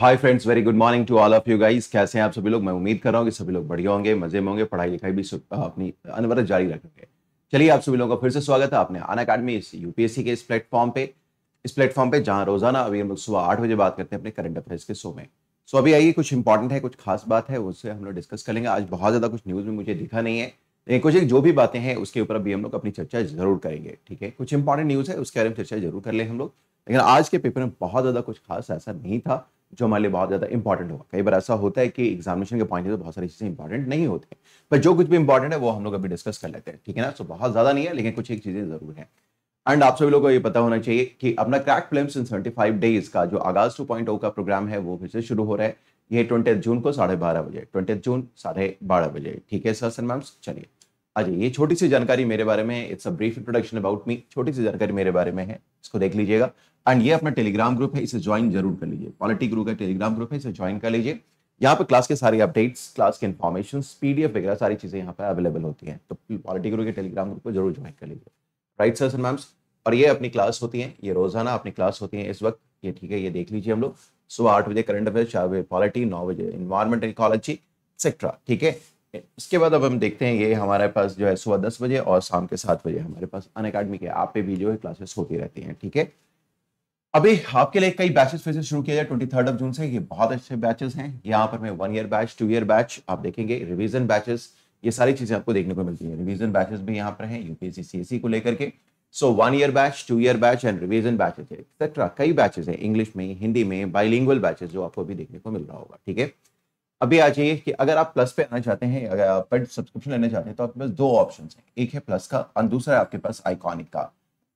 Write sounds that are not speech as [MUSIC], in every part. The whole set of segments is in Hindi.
Hi friends very good morning to all of you guys कैसे हैं आप सभी लोग मैं उम्मीद कर रहा हूँ कि सभी लोग बढ़िया होंगे मजे में होंगे पढ़ाई लिखाई भी अपनी अनवरत जारी रखेंगे चलिए आप सभी लोगों का फिर से स्वागत है आपने अन अकेडमी इस यूपीएससी के इस प्लेटफॉर्म पे इस प्लेटफॉर्म पे जहाँ रोजाना अभी हम लोग सुबह आठ बजे बात करते हैं अपने करंट अफेयर्स के शो में सो अभी आइए कुछ इंपॉर्टेंट है कुछ खास बात है उससे हम लोग डिस्कस करेंगे आज बहुत ज़्यादा कुछ न्यूज़ में मुझे दिखा नहीं है लेकिन कुछ एक जो भी बातें हैं उसके ऊपर अभी हम लोग अपनी चर्चा जरूर करेंगे ठीक है कुछ इंपॉर्टेंट न्यूज़ है उसके बारे में चर्चा जरूर कर ले हम लोग लेकिन आज के पेपर में बहुत ज़्यादा कुछ खास ऐसा नहीं था जो हमारे लिए बहुत ज़्यादा इंपॉर्टेंट होगा कई बार ऐसा होता है कि एग्जामिनेशन के पॉइंट से तो बहुत सारी चीज़ें इंपॉर्टेंट नहीं होते पर जो कुछ भी इंपॉर्टेंट है वो हम लोग अभी डिस्कस कर लेते हैं ठीक है ना सो बहुत ज़्यादा नहीं है लेकिन कुछ एक चीज़ें ज़रूर हैं एंड आप सभी लोगों को ये पता होना चाहिए कि अपना crack film in seventy five days का जो आगाज टू पॉइंट का प्रोग्राम है वो फिर से शुरू हो रहा है ये ट्वेंटी जून को साढ़े बारह बजे ट्वेंटी जून साढ़े बारह बजे ठीक है सर सर मैम चलिए अच्छा ये छोटी सी जानकारी मेरे बारे में it's a brief introduction about me छोटी सी जानकारी मेरे बारे में है इसको देख लीजिएगा एंड ये अपना टेलीग्राम ग्रुप है इसे ज्वाइन जरूर कर लीजिए पॉलिटी ग्रुप का टेलीग्राम ग्रुप है इसे ज्वाइन कर लीजिए यहाँ पे क्लास के सारे अपडेट्स क्लास के इन्फॉर्मेशन पीडीएफ वगैरह सारी चीज़ें यहाँ पे अवेलेबल होती हैं तो पॉलिटी ग्रुप के टेलीग्राम ग्रुप को जरूर ज्वाइन कर लीजिए राइट सर मैम मैम्स और ये अपनी क्लास होती है ये रोजाना अपनी क्लास होती है इस वक्त ये ठीक है ये देख लीजिए हम लोग सुबह आठ बजे करंट अफेयर चार बजे पॉलिटी नौ बजे इन्वायरमेंट इकोलॉजी एक्सेट्रा ठीक है इसके बाद अब हम देखते हैं ये हमारे पास जो है सुबह दस बजे और शाम के सात बजे हमारे पास अन अकेडमी के आप पे भी जो है क्लासेस होती रहती हैं ठीक है अभी आपके लिए कई बैचेस फिर से शुरू किया जाए ट्वेंटी थर्ड ऑफ जून से ये बहुत अच्छे बैचेस हैं यहाँ पर मैं one year batch two year batch आप देखेंगे रिवीजन बैचेस ये सारी चीजें आपको देखने को मिलती है रिवीजन बैचेस भी यहाँ पर हैं यूपीएससी सीएससी को लेकर के so one year batch two year batch and revision batches etcetera कई बैचेस है इंग्लिश में हिंदी में बाइलिंगुअल बैचेस जो आपको अभी देखने को मिल रहा होगा ठीक है अभी आ जाइए कि अगर आप प्लस पे आना चाहते हैं अगर आप पेड सब्सक्रिप्शन लेना चाहते हैं तो आपके पास दो ऑप्शन है एक है प्लस का और दूसरा आपके पास आइकॉनिक का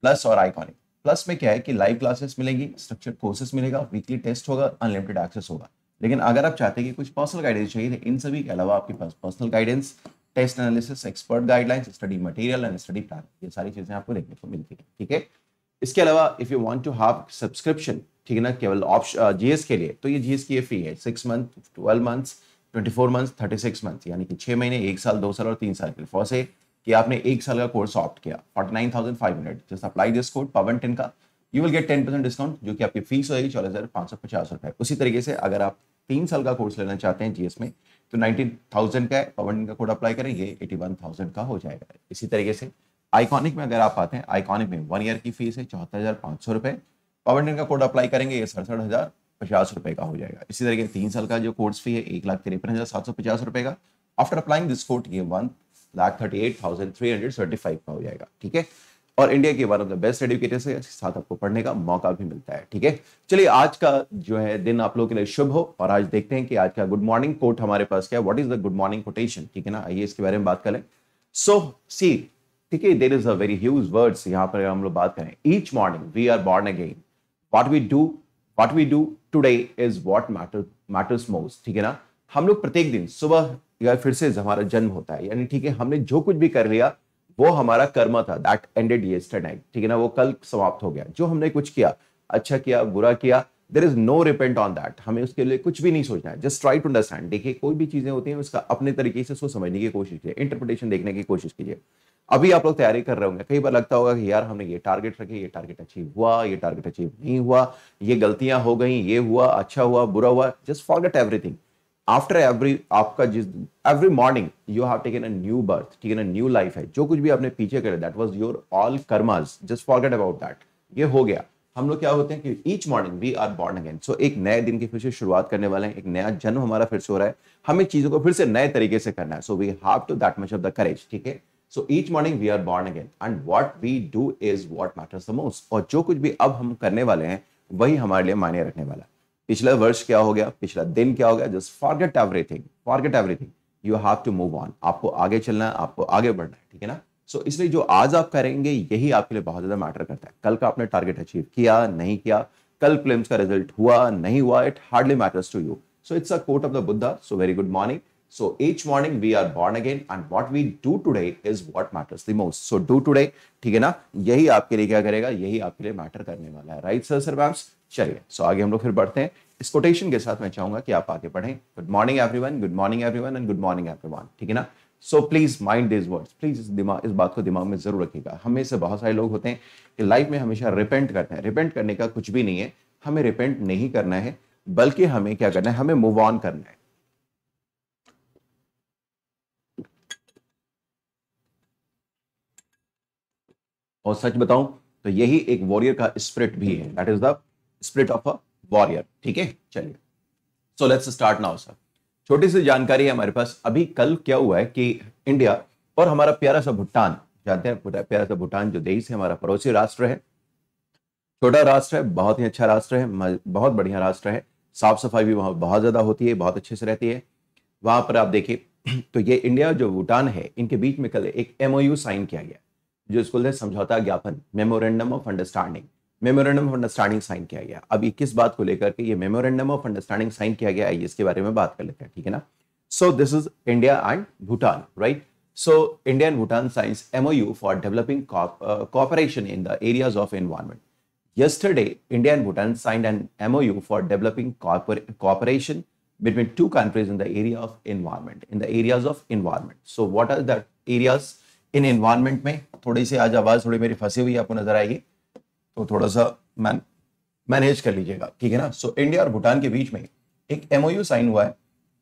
प्लस और आइकॉनिक प्लस में क्या है कि लाइव क्लासेस मिलेंगी स्ट्रक्चर कोर्सेस मिलेगा वीकली टेस्ट होगा अनलिमिटेड एक्सेस होगा लेकिन अगर आप चाहते हैं कि कुछ पर्सनल गाइडेंस चाहिए तो इन सभी के अलावा आपके पास personal guidance test analysis expert guidelines study material and study plan ये सारी चीज़ें आपको देखने को मिलती है ठीक है इसके अलावा if you want to have subscription ठीक है ना केवल ऑप्शन जीएस के लिए तो ये जीएस की ये फी है six month twelve month twenty four month thirty six month यानी कि छह महीने एक साल दो साल और तीन साल के लिए फॉर से कि आपने एक साल का कोर्स ऑप्ट किया forty nine thousand five hundred just apply this code Pawan ten का you will get ten percent discount जो कि आपकी फीस होगी चौदह हज़ार पांच सौ पचास रुपए उसी तरीके से अगर आप तीन साल का कोर्स लेना चाहते हैं जीएस में तो नाइनटीन थाउजेंड का है पवन का कोड अप्लाई करेंगे एटी वन थाउजेंड का हो जाएगा इसी तरीके से आइकॉनिक में अगर आप आते हैं आइकॉनिक में वन ईयर की फीस है चौहत्तर हज़ार पाँच सौ रुपये पवन का कोड अप्लाई करेंगे ये सड़सठ हज़ार पचास रुपये का हो जाएगा इसी तरीके तीन साल का जो कोर्स फी है एक लाख तिरपन हज़ार सात सौ पचास रुपए का आफ्टर अप्लाइंग दिस कोड ये one lakh thirty eight thousand three hundred seventy five का हो जाएगा ठीक है और इंडिया के one of the best educators है साथ आपको पढ़ने का मौका भी मिलता है ठीक है चलिए आज का जो है दिन आप लोगों के लिए शुभ हो और आज देखते हैं कि आज का गुड मॉर्निंग कोट हमारे पास क्या what is the good morning quotation ठीक है ना आइए इसके बारे में बात करें सो सी ठीक है there is a very huge words यहाँ पर हम लोग बात करें each morning we are born again what we do what we do today is what matter matters most ठीक है ना हम लोग प्रत्येक दिन सुबह या फिर से हमारा जन्म होता है यानी ठीक है हमने जो कुछ भी कर लिया वो हमारा कर्म था दैट एंडेड येस्टरडे ठीक है ना वो कल समाप्त हो गया जो हमने कुछ किया अच्छा किया बुरा किया there is no repent on that हमें उसके लिए कुछ भी नहीं सोचना है जस्ट ट्राई टू अंडरस्टैंड देखिए कोई भी चीजें होती हैं उसका अपने तरीके से सोच समझने की कोशिश कीजिए इंटरप्रिटेशन देखने की कोशिश कीजिए अभी आप लोग तैयारी कर रहे होंगे कई बार लगता होगा कि यार हमने ये टारगेट रखे ये टारगेट अचीव हुआ ये टारगेट अचीव नहीं हुआ ये गलतियां हो गई ये हुआ अच्छा हुआ बुरा हुआ just forget everything after every आपका जिस every morning you have taken a new birth ठीक है ना न्यू लाइफ है जो कुछ भी आपने पीछे करे that was your all karmas just forget about that ये हो गया हम लोग क्या होते हैं कि each morning we are born again so एक नए दिन की फिर से शुरुआत करने वाले हैं एक नया जन्म हमारा फिर से हो रहा है हमें चीजों को फिर से नए तरीके से करना है so we have to that much of the courage ठीक है so each morning we are born again and what we do is what matters the most और जो कुछ भी अब हम करने वाले हैं वही हमारे लिए मायने रखने वाला है पिछला वर्ष क्या हो गया पिछला दिन क्या हो गया just forget everything forget everything you have to move on आपको आगे चलना है आपको आगे बढ़ना है ठीक है ना सो so, इसलिए जो आज आप करेंगे यही आपके लिए बहुत ज्यादा मैटर करता है कल का आपने टारगेट अचीव किया नहीं किया कल प्लेम्स का रिजल्ट हुआ नहीं हुआ it hardly matters to you so it's a quote of the Buddha so very good morning So each morning we are born again and what we do today is what matters the most. So do today, ठीक है ना यही आपके लिए क्या करेगा यही आपके लिए मैटर करने वाला है राइट sir sir मैम्स चलिए सो आगे हम लोग फिर बढ़ते हैं इस कोटेशन के साथ मैं चाहूंगा कि आप आगे पढ़ें good morning everyone good morning everyone and good morning everyone ठीक है ना so please mind this words please इस दिमाग इस बात को दिमाग में जरूर रखिएगा हमें से बहुत सारे लोग होते हैं कि लाइफ में हमेशा रिपेंट करते हैं रिपेंट करने का कुछ भी नहीं है हमें रिपेंट नहीं करना है बल्कि हमें क्या करना है हमें मूव ऑन करना है और सच बताऊं तो यही एक वॉरियर का स्प्रिट भी है that is the spirit of a warrior ठीक है चलिए so let's start now sir छोटी सी जानकारी है हमारे पास अभी कल क्या हुआ है कि इंडिया और हमारा प्यारा सा भूटान जानते हैं प्यारा सा भूटान जो देश है हमारा पड़ोसी राष्ट्र है छोटा राष्ट्र है बहुत ही अच्छा राष्ट्र है बहुत बढ़िया राष्ट्र है साफ सफाई भी वहाँ बहुत ज़्यादा होती है बहुत अच्छे से रहती है वहाँ पर आप देखिए [CLEARS THROAT] तो ये इंडिया जो भूटान है इनके बीच में कल एक एमओयू साइन किया गया जो इसको बोलते समझौता ज्ञापन memorandum of understanding memorandum of understanding sign किया गया अब ये किस बात को लेकर के ये मेमोरेंडम ऑफ अंडरस्टैंडिंग साइन किया गया आइए इसके बारे में बात कर लेते हैं ठीक है ना so this is India and Bhutan right so India and Bhutan signs MOU for developing cooperation in the areas of environment yesterday india and bhutan signed an mou for developing cooperation between two countries in the area of environment in the areas of environment so what are the areas in environment mein थोड़ी सी आज आवाज़ थोड़ी मेरी फंसी हुई आपको नजर आएगी तो थोड़ा सा मैन मैनेज कर लीजिएगा ठीक है ना सो इंडिया और भूटान के बीच में एक एमओयू साइन हुआ है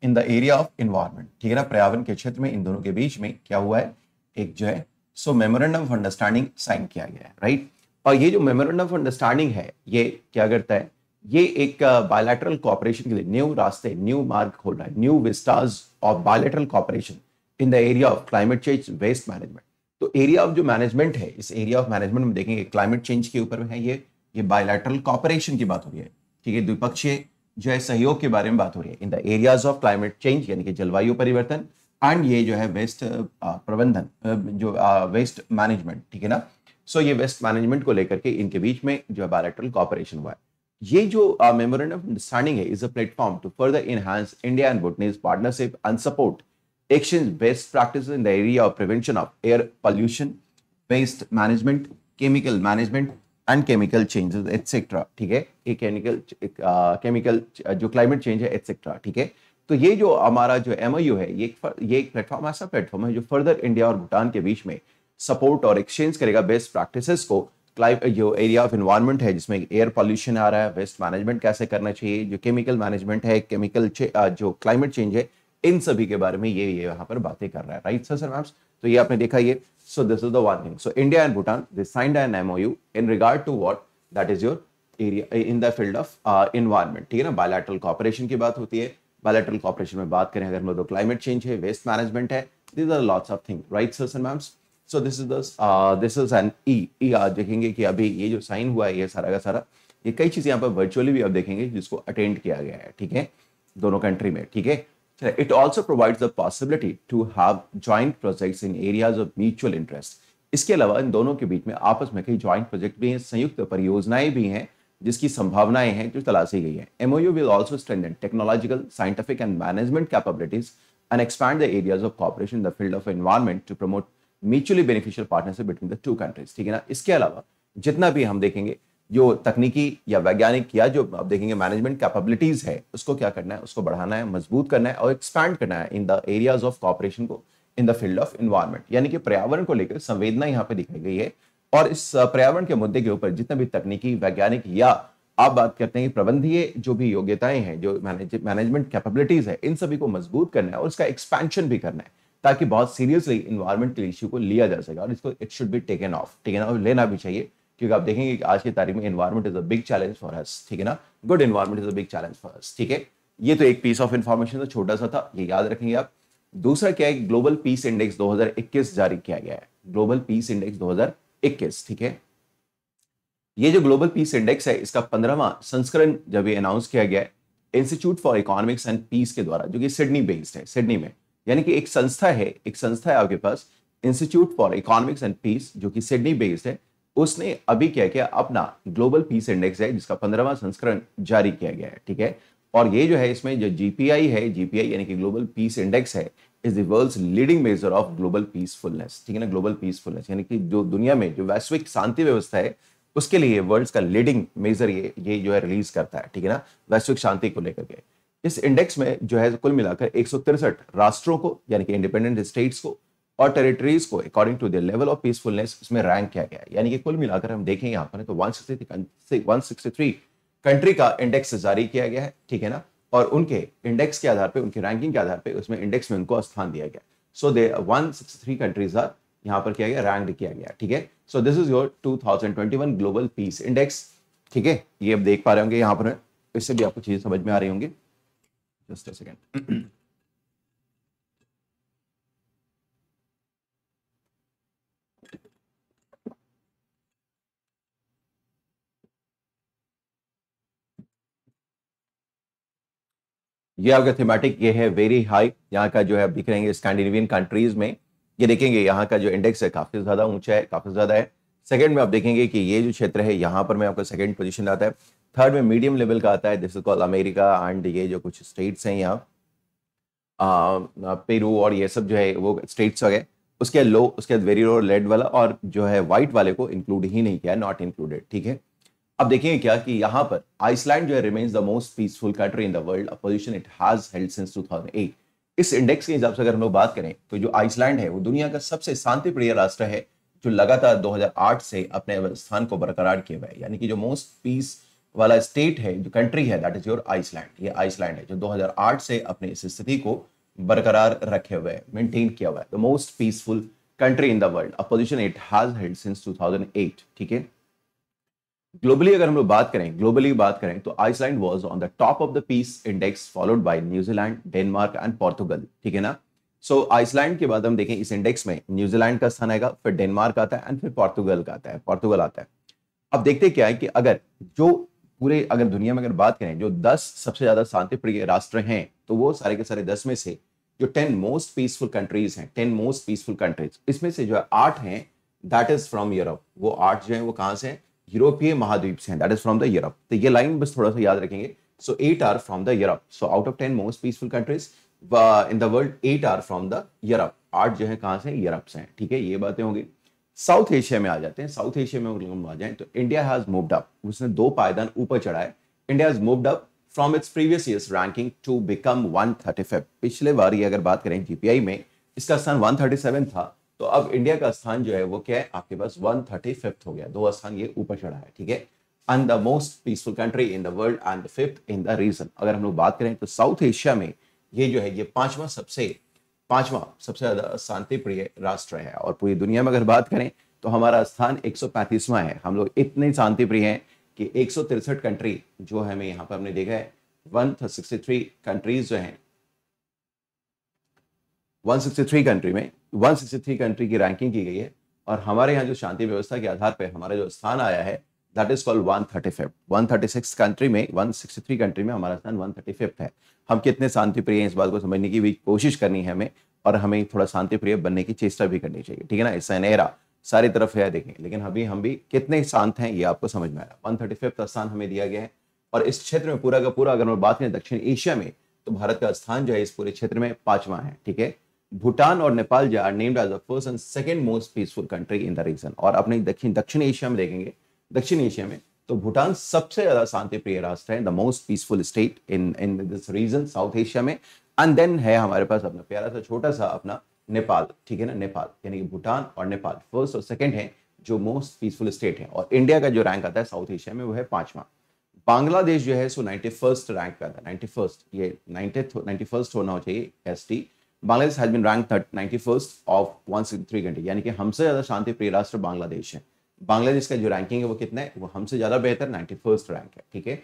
in the area of environment ठीक है ना पर्यावरण के क्षेत्र में इन दोनों के बीच में क्या हुआ है एक जो है so memorandum of understanding sign किया गया है राइट और ये जो मेमोरेंडम ऑफ अंडरस्टैंडिंग है ये क्या करता है ये एक बायोलैटरल uh, कॉपरेशन के लिए न्यू रास्ते न्यू मार्ग खोल रहा है new vistas of bilateral cooperation in the area of climate change waste management तो एरिया ऑफ जो मैनेजमेंट है इस एरिया ऑफ मैनेजमेंट में देखेंगे क्लाइमेट चेंज के ऊपर है ये ये बायोलैटरल कॉपरेशन की बात हो रही है ठीक है द्विपक्षीय जो है सहयोग के बारे में बात हो रही है in the areas of climate change यानी कि जलवायु परिवर्तन एंड ये जो है वेस्ट प्रबंधन जो वेस्ट मैनेजमेंट ठीक है ना सो ये वेस्ट मैनेजमेंट को लेकर के इनके बीच में जो है बायोलैटरल कॉपरेशन हुआ है ये जो मेमोरेंडम अंडरस्टैंडिंग है is a platform to further enhance India and Bhutanese partnership and support actions best practices in the area of prevention of air pollution, waste management, chemical management and chemical changes etc. ठीक है ये chemical uh, chemical जो uh, climate change है etc. ठीक है तो ये जो हमारा जो एम है ये ये एक प्लेटफॉर्म ऐसा प्लेटफॉर्म है जो फर्दर इंडिया और भूटान के बीच में सपोर्ट और एक्सचेंज करेगा बेस्ट प्रैक्टिसेस को क्लाइम जो एरिया ऑफ इन्वायरमेंट है जिसमें एयर पॉल्यूशन आ रहा है वेस्ट मैनेजमेंट कैसे करना चाहिए जो केमिकल मैनेजमेंट है केमिकल uh, जो क्लाइमेट चेंज है इन सभी के बारे में ये ये यहां पर बातें कर रहा है राइट सर मैम्स तो ये आपने देखा ये so this is the one thing so India and Bhutan they signed an MOU in regard to what that is your area in the field of environment ठीक है ना बायोलैटरल कॉपरेशन की बात होती है बायोलैटरल कॉपरेशन में बात करें अगर हम लोग क्लाइमेट तो चेंज है वेस्ट मैनेजमेंट है this are lots of thing right sir ma'ams so this is this is an E E आज देखेंगे कि अभी ये जो साइन हुआ है ये सारा का सारा ये कई चीजें यहाँ पर वर्चुअली भी आप देखेंगे जिसको अटेंड किया गया है ठीक है दोनों कंट्री में ठीक है it also provide the possibility to have joint projects in areas of mutual interest इसके अलावा इन दोनों के बीच में आपस में कई ज्वाइंट प्रोजेक्ट भी हैं संयुक्त परियोजनाएं भी हैं जिसकी संभावनाएं हैं जो तलाशी गई है M O U will also strengthen technological scientific and management capabilities and expand the areas of cooperation the field of environment to promote mutually beneficial partnership between the two countries ठीक है ना इसके अलावा जितना भी हम देखेंगे जो तकनीकी या वैज्ञानिक या जो आप देखेंगे मैनेजमेंट कैपेबिलिटीज है उसको क्या करना है उसको बढ़ाना है मजबूत करना है और एक्सपैंड करना है in the areas of cooperation को in the field of environment यानी कि पर्यावरण को लेकर संवेदना यहाँ पे दिखाई गई है और इस पर्यावरण के मुद्दे के ऊपर जितने भी तकनीकी वैज्ञानिक या आप बात करते हैं प्रबंधीय जो भी योग्यताएं हैं जो मैनेजमेंट कैपेबिलिटीज है इन सभी को मजबूत करना है और उसका एक्सपेंशन भी करना है ताकि बहुत सीरियसली इन्वायरमेंटल इश्यू को लिया जा सके और इसको it should be taken off taken off लेना भी चाहिए क्योंकि आप देखेंगे कि आज की तारीख में environment is a big challenge for us ठीक है ना good environment is a big challenge for us ठीक है ये तो एक पीस ऑफ इन्फॉर्मेशन तो छोटा सा था ये याद रखेंगे आप दूसरा क्या है ग्लोबल पीस इंडेक्स 2021 जारी किया गया है ग्लोबल पीस इंडेक्स 2021 ठीक है ये जो ग्लोबल पीस इंडेक्स है इसका पंद्रहवा संस्करण जब ये अनाउंस किया गया है institute for economics and peace के द्वारा जो कि सिडनी बेस्ड है सिडनी में यानी कि एक संस्था है एक संस्था है आपके पास institute for economics and peace जो कि सिडनी बेस्ड है उसने अभी क्या किया अपना ग्लोबल पीस इंडेक्स है जिसका पंद्रहवा संस्करण जारी किया गया है ठीक है और ये जो है इसमें जो जीपीआई है जीपीआई यानी कि ग्लोबल पीस इंडेक्स है is the world's leading measure of global peacefulness ठीक है ना ग्लोबल पीसफुलनेस यानी कि जो दुनिया में जो वैश्विक शांति व्यवस्था है उसके लिए वर्ल्ड का लीडिंग मेजर ये ये जो है रिलीज करता है ठीक है ना वैश्विक शांति को लेकर के इस इंडेक्स में जो है कुल मिलाकर एक राष्ट्रों को यानी कि इंडिपेंडेंट स्टेट्स को और टेरिटरीज को according to the level of peacefulness इसमें रैंक किया गया यानी कि कुल मिलाकर हम देखें यहाँ पर तो 163 163 कंट्री का इंडेक्स जारी किया गया है ठीक है ना और उनके इंडेक्स के आधार पर उनकी रैंकिंग के आधार पर उसमें इंडेक्स में उनको स्थान दिया गया so they one countries are यहाँ पर किया गया रैंक किया गया ठीक है so this is your two global peace index ठीक है ये आप देख पा रहे होंगे यहाँ पर इससे भी आपको चीजें समझ में आ रही होंगी जस्ट अ सेकेंड ये आपका थीमेटिक ये है वेरी हाई यहाँ का जो है दिख रहे हैं स्कैंडिनेवियन कंट्रीज में ये देखेंगे यहाँ का जो इंडेक्स है काफी ज्यादा ऊंचा है काफी ज्यादा है सेकंड में आप देखेंगे कि ये जो क्षेत्र है यहाँ पर मैं आपका सेकंड पोजीशन आता है थर्ड में मीडियम लेवल का आता है this is call America and ये जो कुछ स्टेट्स हैं यहाँ पेरू और ये सब जो है वो स्टेट्स वगैरह उसके लो उसके वेरी लो रेड वाला और जो है व्हाइट वाले को इंक्लूड ही नहीं किया नॉट इंक्लूडेड ठीक है अब देखेंगे क्या कि यहां पर आइसलैंड जो है remains the most peaceful country in the world a position it has held since 2008 इस इंडेक्स के हिसाब से अगर हम लोग बात करें तो जो आइसलैंड है वो दुनिया का सबसे शांति प्रिय राष्ट्र है जो लगातार 2008 से अपने स्थान को बरकरार किए हुए है यानी कि जो मोस्ट पीस वाला स्टेट है जो कंट्री है दैट इज योर आइसलैंड ये आइसलैंड है जो 2008 से अपने इस स्थिति को बरकरार रखे हुए है मेंटेन किया हुआ है the most peaceful country in the world a position it has held since 2008 ठीक है ग्लोबली अगर हम लोग बात करें ग्लोबली बात करें तो Iceland was on the top of the peace index followed by New Zealand Denmark and Portugal ठीक है ना सो so, आइसलैंड के बाद हम देखें इस इंडेक्स में न्यूजीलैंड का स्थान आएगा फिर डेनमार्क आता है एंड फिर पोर्तुगल का आता है पोर्तुगल आता है अब देखते क्या है कि अगर जो पूरे अगर दुनिया में अगर बात करें जो दस सबसे ज्यादा शांति प्रिय राष्ट्र हैं तो वो सारे के सारे दस में से जो टेन मोस्ट पीसफुल कंट्रीज हैं टेन मोस्ट पीसफुल कंट्रीज इसमें से जो है आठ हैं दैट इज फ्रॉम यूरोप वो आठ जो है वो कहां से हैं यूरोपीय महाद्वीप से हैं that is from the Europe तो ये लाइन बस थोड़ा सा याद रखेंगे so eight are from the Europe so out of ten most peaceful countries in the world eight are from the Europe आठ जो है कहां से यूरोप से हैं ठीक है ये बातें होंगी साउथ एशिया में आ जाते हैं साउथ एशिया में हम आ जाए तो इंडिया हैज मूव्ड अप उसने दो पायदान ऊपर चढ़ा है India has moved up from its previous year ranking to become 135 पिछले बार अगर बात करें जीपीआई में इसका स्थान 137 था तो अब इंडिया का स्थान जो है वो क्या है आपके पास वन थर्टी फिफ्थ हो गया दो स्थान ये ऊपर चढ़ा है ठीक है and the most peaceful country in the world and the fifth in the region अगर हम लोग बात करें तो साउथ एशिया में ये जो है ये पांचवा सबसे पांचवा सबसे ज्यादा शांति प्रिय राष्ट्र है और पूरी दुनिया में अगर बात करें तो हमारा स्थान एक सौ है हम लोग इतने शांति प्रिय हैं कि एक कंट्री जो हमें यहाँ पर हमने देखा है वन कंट्रीज जो हैं 163 कंट्री में 163 कंट्री की रैंकिंग की गई है और हमारे यहाँ जो शांति व्यवस्था के आधार पर हमारा जो स्थान आया है that is called one thirty fifth one thirty six country में वन सिक्सटी थ्री कंट्री में हमारा स्थान वन थर्टी फिफ्थ है हम कितने शांति प्रिय इस बात को समझने की भी कोशिश करनी है हमें और हमें थोड़ा शांति प्रिय बनने की चेष्टा भी करनी चाहिए ठीक है ना इस एरा सारी तरफ है देखें लेकिन अभी हम भी कितने शांत हैं ये आपको समझ में आया वन थर्टी फिफ्थ स्थान हमें दिया गया है और इस क्षेत्र में पूरा का पूरा अगर हम बात करें दक्षिण एशिया में तो भारत का स्थान जो है इस पूरे क्षेत्र में पांचवा है ठीक है भूटान और नेपाल जो are named as the first and second most peaceful country in the region और अपने दक्षिण दक्षिण एशिया में देखेंगे दक्षिण एशिया में तो भूटान सबसे ज्यादा शांति प्रिय राष्ट्र है the most peaceful state in in this region South Asia में एंड देन है हमारे पास अपना प्यारा सा छोटा सा अपना नेपाल ठीक है ना नेपाल यानी कि भूटान और नेपाल फर्स्ट और सेकेंड है जो मोस्ट पीसफुल स्टेट है और इंडिया का जो रैंक आता है साउथ एशिया में वो है पांचवा बांग्लादेश जो है सो नाइन्टी फर्स्ट रैंक पे आता है नाइन्टी फर्स्ट ये नाइन्टी फर्स्ट होना हो चाहिए S T Bangladesh has been rank third ninety first of one three country यानी कि हमसे ज़्यादा शांति प्रिय राष्ट्र बांग्लादेश है बांग्लादेश का जो रैंकिंग है वो कितना है वो हमसे ज़्यादा बेहतर नाइन्टी फर्स्ट रैंक है ठीक है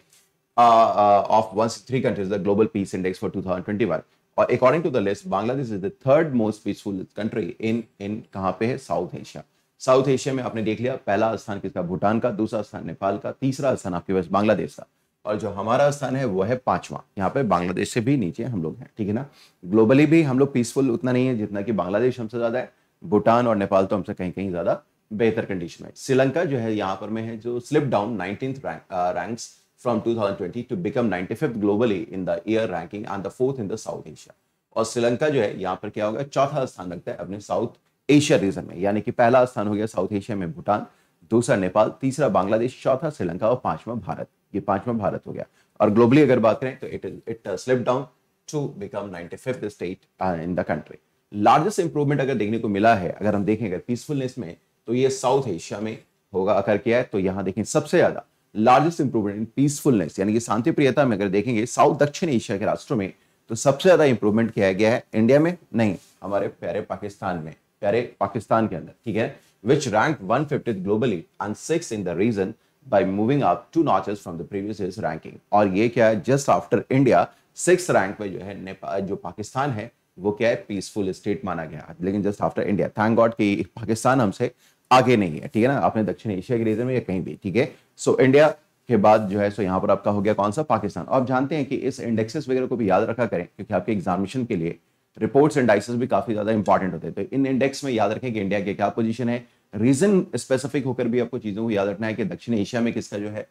of one three countries the global peace index for two thousand twenty one और according to the list Bangladesh is the third most peaceful country in in कहाँ पे है साउथ एशिया साउथ एशिया में आपने देख लिया पहला स्थान किसका भूटान का दूसरा स्थान नेपाल का तीसरा स्थान आपके पास बांग्लादेश का और जो हमारा स्थान है वो है पांचवा यहाँ पे बांग्लादेश से भी नीचे हम लोग हैं ठीक है ना ग्लोबली भी हम लोग पीसफुल उतना नहीं है जितना कि बांग्लादेश हमसे ज़्यादा है भूटान और नेपाल तो हमसे कहीं कहीं ज़्यादा बेहतर कंडीशन में श्रीलंका जो है यहाँ पर में है जो slip down nineteen rank from two thousand twenty to become ninety fifth globally in the year ranking and the fourth in the South Asia और श्रीलंका जो है यहाँ पर क्या होगा चौथा स्थान रखता है अपने साउथ एशिया रीजन में यानी कि पहला स्थान हो गया साउथ एशिया में भूटान दूसरा नेपाल तीसरा बांग्लादेश चौथा श्रीलंका और पांचवा भारत ये पांचवा भारत हो गया और ग्लोबली अगर बात करें तो it is it slip down to become ninety fifth state in the country largest improvement अगर देखने को मिला है अगर हम देखें अगर पीसफुलनेस में तो ये साउथ एशिया में होगा अगर किया है तो यहाँ देखें सबसे ज्यादा लार्जेस्ट इंप्रूवमेंट इन पीसफुलनेस यानी कि शांति प्रियता में अगर देखेंगे साउथ दक्षिण एशिया के राष्ट्रों में तो सबसे ज्यादा इंप्रूवमेंट किया गया है इंडिया में नहीं हमारे प्यारे पाकिस्तान में प्यारे पाकिस्तान के अंदर ठीक है which rank one fifty globally and six in the region by moving up two notches from the previous year's ranking और ये क्या है just after India sixth rank पे जो है नेपाल जो पाकिस्तान है वो क्या है पीसफुल स्टेट माना गया लेकिन just after India thank God कि पाकिस्तान हमसे आगे नहीं है ठीक है ना आपने दक्षिण एशिया के रीजन में या कहीं भी ठीक है सो इंडिया के बाद जो है सो यहाँ पर आपका हो गया कौन सा पाकिस्तान आप जानते हैं कि इस इंडेक्सेस वगैरह को भी याद रखा करें क्योंकि आपके एग्जामिनेशन के लिए रिपोर्ट्स एंड भी काफी ज्यादा इंपॉर्टेंट होते हैं तो इन इंडेक्स में याद रखें कि इंडिया के क्या पोजीशन है रीजन स्पेसिफिक होकर भी आपको चीजों को याद रखना है कि दक्षिण एशिया में किसका जो है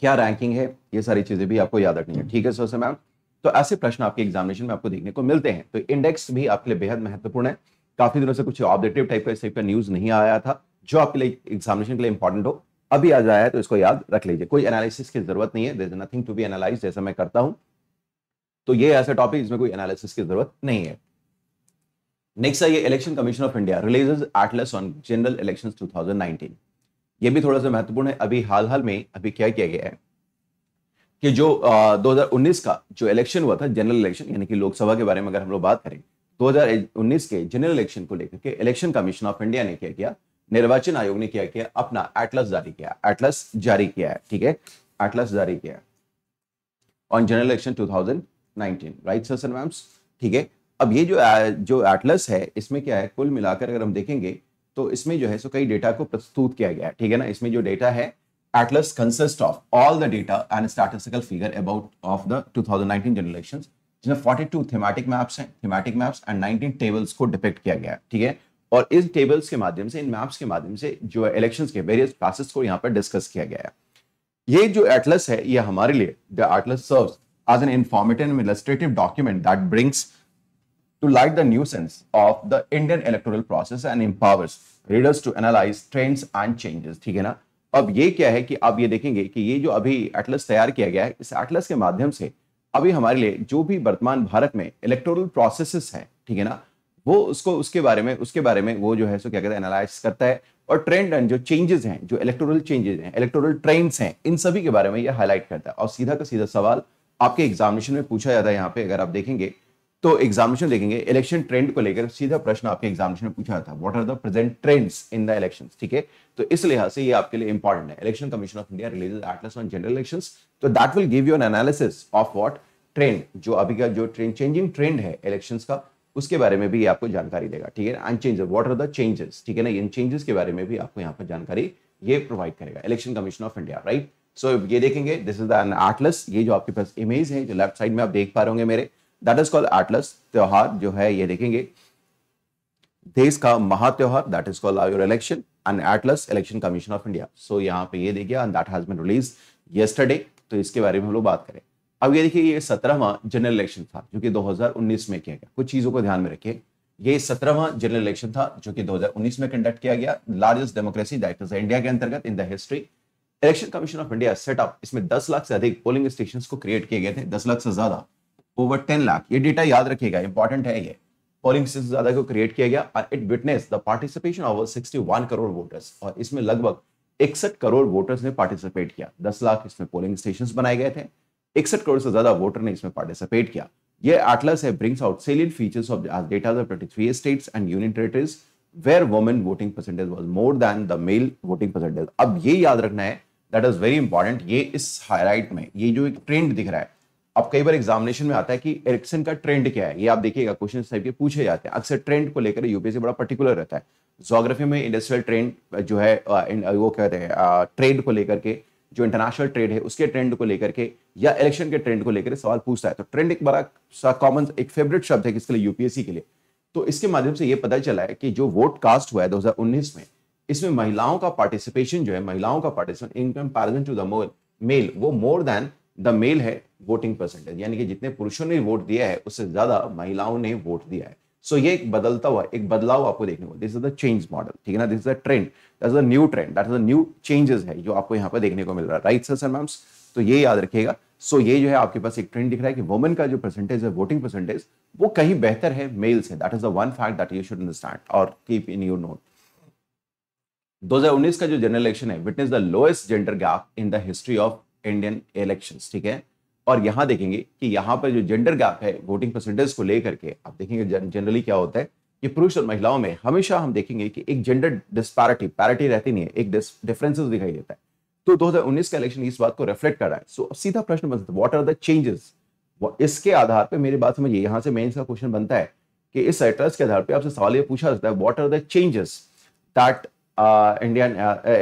क्या रैंकिंग है ये सारी चीजें भी आपको याद रखनी है ठीक है सर सर मैम तो ऐसे प्रश्न आपके एग्जामिनेशन में आपको देखने को मिलते हैं तो इंडेक्स भी आपके लिए बेहद महत्वपूर्ण है काफी दिनों से कुछ ऑब्जेक्टिव टाइप का इस टाइप का न्यूज नहीं आया था जो आपके लिए एग्जामिनेशन के लिए इंपॉर्टेंट हो अभी आ जाए तो इसको याद रख लीजिए कोई एनालिसिस की जरूरत नहीं है there is nothing to be analyse जैसा मैं करता हूं तो ये ऐसा टॉपिक जिसमें कोई एनालिसिस की जरूरत नहीं है नेक्स्ट आइए election commission of India release atlas on general election 2019 ये भी थोड़ा सा महत्वपूर्ण है अभी हाल हाल में अभी क्या किया गया है कि जो आ, 2019 का जो इलेक्शन हुआ था जनरल इलेक्शन यानी कि लोकसभा के बारे में अगर हम लोग बात करें 2019 के जनरल इलेक्शन को लेकर के इलेक्शन कमीशन ऑफ इंडिया ने क्या किया निर्वाचन आयोग ने क्या किया अपना एटलस जारी किया एटलस जारी किया है ठीक है एटलस जारी किया on general election 2019 right sir ma'ams ठीक है अब ये जो जो एटलस है इसमें क्या है कुल मिलाकर अगर हम देखेंगे तो इसमें जो है सो कई डेटा को प्रस्तुत किया गया है ठीक है ना इसमें जो डेटा है atlas consist of all the data and statistical figure about of the 2019 general elections जिसमें 42 टू thematic मैप्स हैं thematic मैप्स एंड 19 टेबल्स को डिपेक्ट किया गया है ठीक है और इस टेबल्स के माध्यम से इन मैप्स के माध्यम से जो है इलेक्शन के वेरियस क्लासेस को यहाँ पर डिस्कस किया गया है ये जो एटलस है ये हमारे लिए the atlas serve as an informative illustrative document that brings to light the nuisance of the Indian electoral process and empowers readers to analyze trends and changes ठीक है ना अब ये क्या है कि आप ये देखेंगे कि ये जो अभी एटलस तैयार किया गया है इस एटलस के माध्यम से अभी हमारे लिए जो भी वर्तमान भारत में इलेक्टोरल प्रोसेसेस हैं ठीक है ना वो उसको उसके बारे में उसके बारे में वो जो है सो क्या कहते हैं एनालाइज करता है और ट्रेंड एंड जो चेंजेस हैं जो इलेक्टोरल चेंजेस हैं इलेक्टोरल ट्रेंड्स हैं इन सभी के बारे में ये हाईलाइट करता है और सीधा का सीधा सवाल आपके एग्जामिनेशन में पूछा जाता है यहाँ पे अगर आप देखेंगे तो एग्जामिनेशन देखेंगे इलेक्शन ट्रेंड को लेकर सीधा प्रश्न आपके एग्जामिनेशन में पूछा था what are the present trends in the election ठीक है तो इस लिहाज से ये आपके लिए इंपॉर्टेंट है election commission of India release atlas on general election तो that will give you an analysis of what trend जो अभी का जो ट्रेंड चेंजिंग ट्रेंड है इलेक्शन का उसके बारे में भी ये आपको जानकारी देगा ठीक है and changes what are the changes ठीक है ना इन चेंजेस के बारे में भी आपको यहाँ पर जानकारी ये प्रोवाइड करेगा election commission of India right so ये देखेंगे दिस इज द एटलस ये जो आपके पास इमेज है जो लेफ्ट साइड में आप देख पा रहे होंगे मेरे दैट इज कॉल्ड एटलस त्योहार जो है ये देखेंगे देश का महा त्यौहार that is called your election and atlas election commission of India so यहाँ पे ये देखिए and that has been release yesterday तो इसके बारे में हम लोग बात करें अब ये देखिए ये सत्रहवा जनरल इलेक्शन था जो कि 2019 में किया गया कुछ चीजों को ध्यान में रखिए ये सत्रहवा जनरल इलेक्शन था जो कि 2019 में कंडक्ट किया गया largest democracy that is India के अंतर्गत in the history election commission of India set up इसमें 10 लाख से अधिक पोलिंग स्टेशन को क्रिएट किए गए थे 10 लाख से ज्यादा ओवर टेन लाख ये डेटा याद रखिएगा इंपॉर्टेंट है ये पोलिंग से ज्यादा को क्रिएट किया गया और it witness the participation of sixty one crore voters और इसमें लगभग इकसठ करोड़ वोटर्स ने पार्टिसिपेट किया दस लाख इसमें पोलिंग स्टेशन बनाए गए थे इकसठ करोड़ से ज्यादा वोटर ने इसमें पार्टिसिपेट किया ये एटलस है brings out salient features of data of 23 states and union territories where women voting percentage was more than the male voting percentage अब ये याद रखना है दैट इज वेरी इंपॉर्टेंट ये इस हाईलाइट में ये जो एक ट्रेंड दिख रहा है अब कई बार एग्जामिनेशन में आता है कि एरिक्सन का ट्रेंड क्या है ये आप देखिएगा क्वेश्चन टाइप के पूछे जाते हैं अक्सर ट्रेंड को लेकर यूपीएससी बड़ा पर्टिकुलर रहता है जोग्राफी में इंडस्ट्रियल ट्रेंड जो है वो कहते हैं ट्रेड को लेकर के जो इंटरनेशनल ट्रेड है उसके ट्रेंड को लेकर के या इलेक्शन के ट्रेंड को लेकर सवाल पूछता है तो ट्रेंड एक बड़ा कॉमन एक फेवरेट शब्द है किसके लिए यूपीएससी के लिए तो इसके माध्यम से यह पता चला है कि जो वोट कास्ट हुआ है दो में इसमें महिलाओं का पार्टिसिपेशन जो है महिलाओं का participation in comparison to the male वो मोर देन द मेल है वोटिंग परसेंटेज यानी कि जितने पुरुषों ने वोट दिया है उससे ज्यादा महिलाओं ने वोट दिया है सो so, ये एक बदलता हुआ एक बदलाव आपको देखने को this is the change model ठीक है ना this is the trend that is the new trend that is the new changes है जो आपको यहाँ पर देखने को मिल रहा है राइट सर सर मैम तो ये याद रखिएगा सो so, ये जो है आपके पास एक ट्रेंड दिख रहा है कि वुमेन का जो परसेंटेज है वोटिंग परसेंटेज वो कहीं बेहतर है मेल से that is the one fact that you should understand और कीप इन योर नोट 2019 का जो जनरल इलेक्शन है witness the lowest gender gap in the history of Indian election ठीक है और यहां देखेंगे कि यहां पर जो जेंडर गैप है वोटिंग परसेंटेज को लेकर के आप देखेंगे जनरली क्या होता है कि पुरुष और महिलाओं में हमेशा हम देखेंगे कि एक जेंडर डिस्पैरिटी पैरिटी रहती नहीं है एक डिफरेंसेस दिखाई देता है तो 2019 का इलेक्शन इस बात को रिफ्लेक्ट कर रहा है सो सीधा प्रश्न बन सकता है व्हाट आर द चेंजेस इसके आधार पर मेरी बात समझिए यहां से मेन्स का क्वेश्चन बनता है कि इस एड्रेस के आधार पर आपसे सवाल यह पूछा जाता है what are the changes that Indian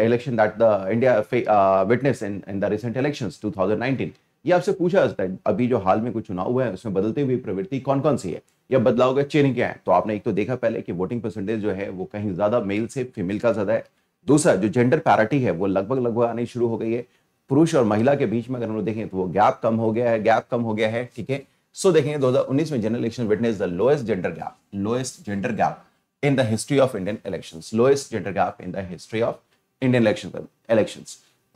election that the India witness in in the recent elections 2019 ये आपसे पूछा जाता है अभी जो हाल में कुछ चुनाव हुआ है उसमें बदलती हुई प्रवृत्ति कौन कौन सी है या बदलाव का चेहरे क्या है तो आपने एक तो देखा पहले कि वोटिंग परसेंटेज जो है वो कहीं ज्यादा मेल से फीमेल का ज्यादा है दूसरा जो जेंडर पैरिटी है वो लगभग लगभग आनी शुरू हो गई है पुरुष और महिला के बीच में अगर हम लोग देखें तो वो गैप कम हो गया है गैप कम हो गया है ठीक है सो देखेंगे दो में general election witness the lowest gender gap lowest gender gap in the history of Indian election lowest gender gap in the history of Indian election election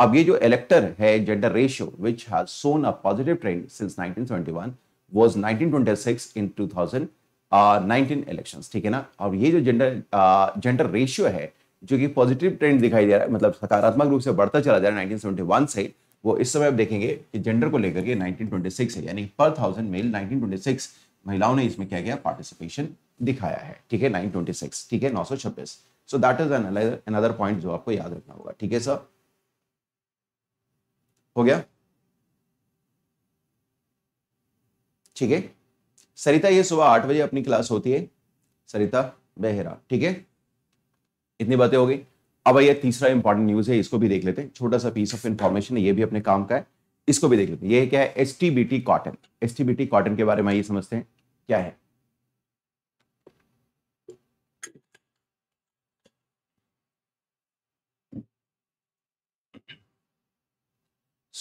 अब ये जो इलेक्टर है gender ratio which has shown a positive trend since 1971 was 1926 in 2000 19 elections ठीक है ना और ये जो जेंडर जेंडर रेशियो है जो कि पॉजिटिव ट्रेंड दिखाई दे रहा है मतलब सकारात्मक रूप से बढ़ता चला जा रहा है 1971 से वो इस समय आप देखेंगे कि जेंडर को लेकर के 1926 है यानी पर थाउजेंड मेल 1926 महिलाओं ने इसमें क्या किया पार्टिसिपेशन दिखाया है ठीक है 926 ठीक है 926 so that is another point जो आपको याद रखना होगा ठीक है सर हो गया ठीक है सरिता ये सुबह आठ बजे अपनी क्लास होती है सरिता बेहरा ठीक है इतनी बातें हो गई अब ये तीसरा इंपॉर्टेंट न्यूज है इसको भी देख लेते हैं छोटा सा पीस ऑफ इंफॉर्मेशन है ये भी अपने काम का है इसको भी देख लेते हैं ये क्या है एस कॉटन एस कॉटन के बारे में ये समझते हैं क्या है